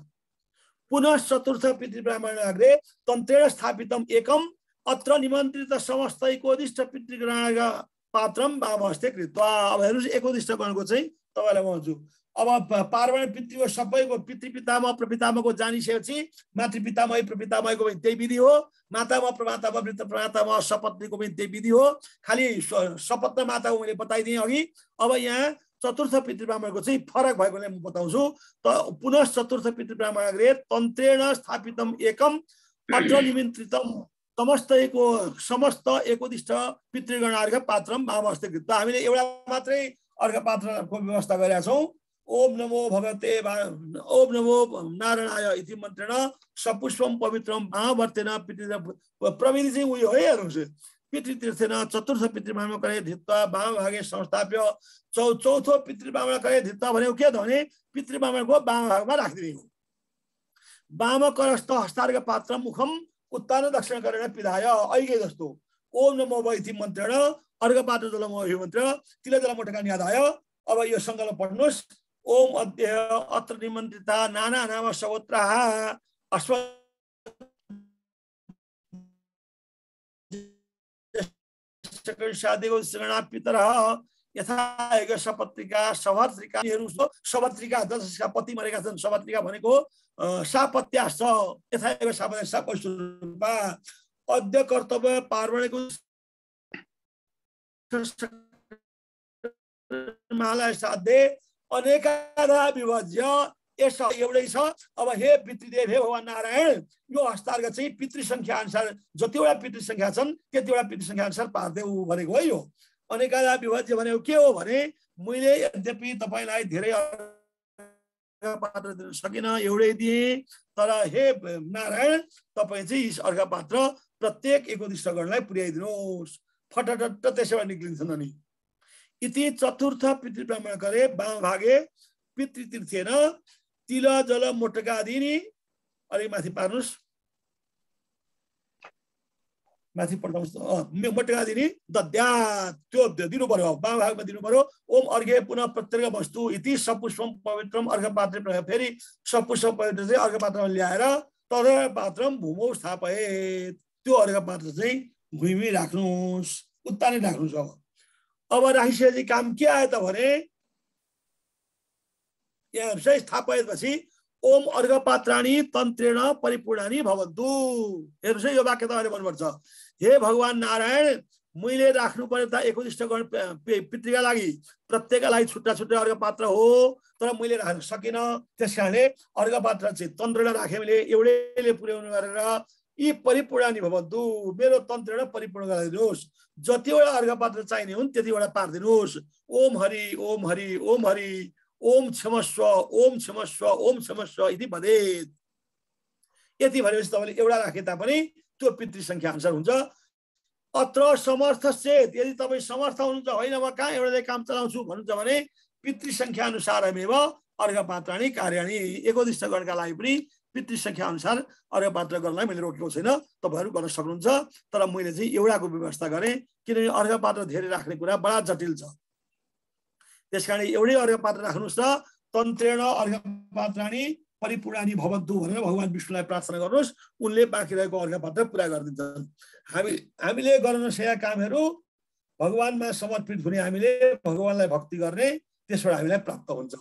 पुनः चतुर्थ पितृ अग्रे तन्त्रेण स्थापितम एकम अत्र निमन्त्रित समस्त एकोदिष्ट पितृ पात्रम वामहस्ते कृत्वा अब हेर्नुहोस् एकोदिष्ट गणको चाहिँ तपाईँलाई भन्छु अब पार्वण पितृको सबैको पितृ पितामा प्रपितामहको जानिसकेपछि मातृपितामय प्रपितामहको पनि त्यही विधि हो मातामा प्रमातामा प्रमातामा सपत्नीको पनि त्यही विधि हो खालि सपत्न माताको मैले बताइदिएँ अघि अब यहाँ चतुर्थ पितृब्राह्मणको चाहिँ फरक भएकोले म बताउँछु त पुनः चतुर्थ पितृब्राह्मणले तन्त्रेण स्थापितम एकम निमन्त्रितम समस्तको समस्त एकोदिष्ट पितृगणार्घ पात्रम भामहस्त हामीले एउटा मात्रै अर्घ पात्रको व्यवस्था गरेका छौँ ओम नमो भगवते ओम नमो नारायणाय इति मन्त्रेण सपुष्पम पवित्रम महावर्तेन पितृ प्रविधि चाहिँ उयो है हेर्नुहोस् पितृतीर्थेन चतुर्थ पितृब्राह्मण करे धित्वा भागे संस्थाप्य चौ चौथो पितृब्राह्मण करे धित्वा भनेको के त भने पितृब्राह्मणको बाम भागमा राखिदिने हो बाम करस्त हस्तार्ग पात्र मुखम उत्तान दक्षिण गरेर पिधाय अहिले जस्तो ओम नमो वैथि मन्त्रेण अर्घ पात्र जलमो मन्त्र तिल जलमोटका निधाय अब यो सङ्कल्प पढ्नुहोस् ओम अध्य अत्र निमन्त्रिता नाना नाम सवत्राः अश्व पितर यथा सपत्रिका सभात्रिकाहरू सभात्रिका जसका पति मरेका छन् सभात्रिका भनेको सापत्या स यथा एग सापत्या सापस्वरूपा अद्य कर्तव्य पार्वणको माला साध्ये अनेकारा विभज्य यस एउटै छ अब हे पितृदेव हे भगवान् नारायण यो हस्तार्ग चाहिँ पितृ सङ्ख्या अनुसार जतिवटा पितृ सङ्ख्या छन् त्यतिवटा पितृ सङ्ख्या अनुसार पार्देऊ भनेको है यो अनेकारा विभज्य भनेको के हो भने मैले यद्यपि तपाईँलाई धेरै पात्र दिन सकिनँ एउटै दिएँ तर हे नारायण तपाईँ चाहिँ यस अर्घ पात्र प्रत्येक एकत्रिष्ठगणलाई पुर्याइदिनुहोस् फटाटट त्यसैबाट निक्लिन्छन् अनि इति चतुर्थ पितृ ब्राह्मण गरे बाम भागे पितृ पितृतीर्थेन तिल जल मोटका दिने अलिक माथि पार्नुहोस् माथि पठाउनुहोस् मोटका दिने दद्या त्यो दिनु पर्यो बाम भागमा दिनु पर्यो ओम अर्घ्य पुनः प्रत्येक वस्तु इति सपुष्पम पवित्रम अर्घपात्र फेरि सपुष्प पवित्र चाहिँ अर्घपात्रमा ल्याएर तर पात्रम भूमौ स्थापए त्यो अर्घपात्र चाहिँ भुइँमै राख्नुहोस् उत्ता नै राख्नुहोस् अब अब राखिसकेपछि काम के आयो त भने यहाँ हेर्नुहोस् भएपछि ओम अर्घपात्राणी तन्त्रेण परिपूर्णानी भवन्तु हेर्नुहोस् है यो वाक्य तपाईँले भन्नुपर्छ हे भगवान् नारायण मैले राख्नु पर्ने त एकनिष्ठ पितृका लागि प्रत्येकका लागि छुट्टा छुट्टै अर्घपात्र हो तर मैले राख्न सकिनँ त्यस कारणले पात्र चाहिँ तन्त्रेण राखेँ मैले एउटैले पुर्याउनु गरेर यी परिपूर्णानी भवन्तु मेरो तन्त्रेण परिपूर्ण गरिदिनुहोस् जतिवटा अर्घपात्र चाहिने हुन् त्यतिवटा पारिदिनुहोस् ओम हरि ओम हरि ओम हरि ओम क्षमस्व ओम क्षमस्व ओम क्षमस्व यति भने यति भनेपछि तपाईँले एउटा राखे तापनि त्यो पितृ सङ्ख्या अनुसार हुन्छ अत्र समर्थ चेत यदि तपाईँ समर्थ हुनुहुन्छ होइन म कहाँ एउटाले काम चलाउँछु भन्नुहुन्छ भने पितृ सङ्ख्या अनुसारमेव अर्घपात्राणी कार्याणी एकोदिष्ट गणका लागि पनि पितृ सङ्ख्या अनुसार अर्घपात्र गर्नलाई मैले रोकेको छैन तपाईँहरू गर्न सक्नुहुन्छ तर मैले चाहिँ एउटाको व्यवस्था गरेँ किनभने अर्घ पात्र धेरै राख्ने कुरा बडा जटिल छ त्यस कारण एउटै अर्घ पात्र राख्नुहोस् र तन्त्रेण अर्घ पात्राणी परिपूर्णानी भवन्तु भनेर भगवान् विष्णुलाई प्रार्थना गर्नुहोस् उनले बाँकी रहेको अर्घ पात्र पुरा गरिदिन्छन् हामी हामीले गर्न नसकेका कामहरू भगवान्मा समर्पित हुने हामीले भगवान्लाई भक्ति गर्ने त्यसबाट हामीलाई प्राप्त हुन्छ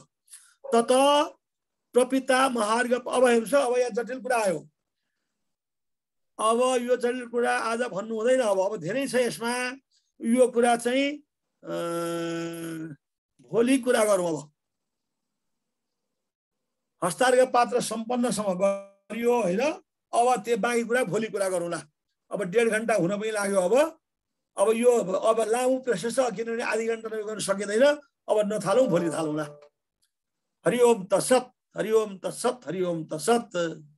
तत प्रपिता महार्घ अब हेर्नुहोस् अब यहाँ जटिल कुरा आयो अब यो चाहिँ कुरा आज भन्नु हुँदैन अब अब धेरै छ यसमा यो कुरा चाहिँ भोलि कुरा गरौँ अब हस्तार्ग पात्र सम्पन्नसम्म गरियो होइन अब त्यो बाँकी कुरा भोलि कुरा गरौँला अब डेढ घन्टा हुन पनि लाग्यो अब अब यो अब लामो प्रोसेस छ किनभने आधी घन्टा गर्न सकिँदैन अब नथालौँ भोलि थालौँला हरिओम तत्सत हरिओम तत्सत हरिओम तसत।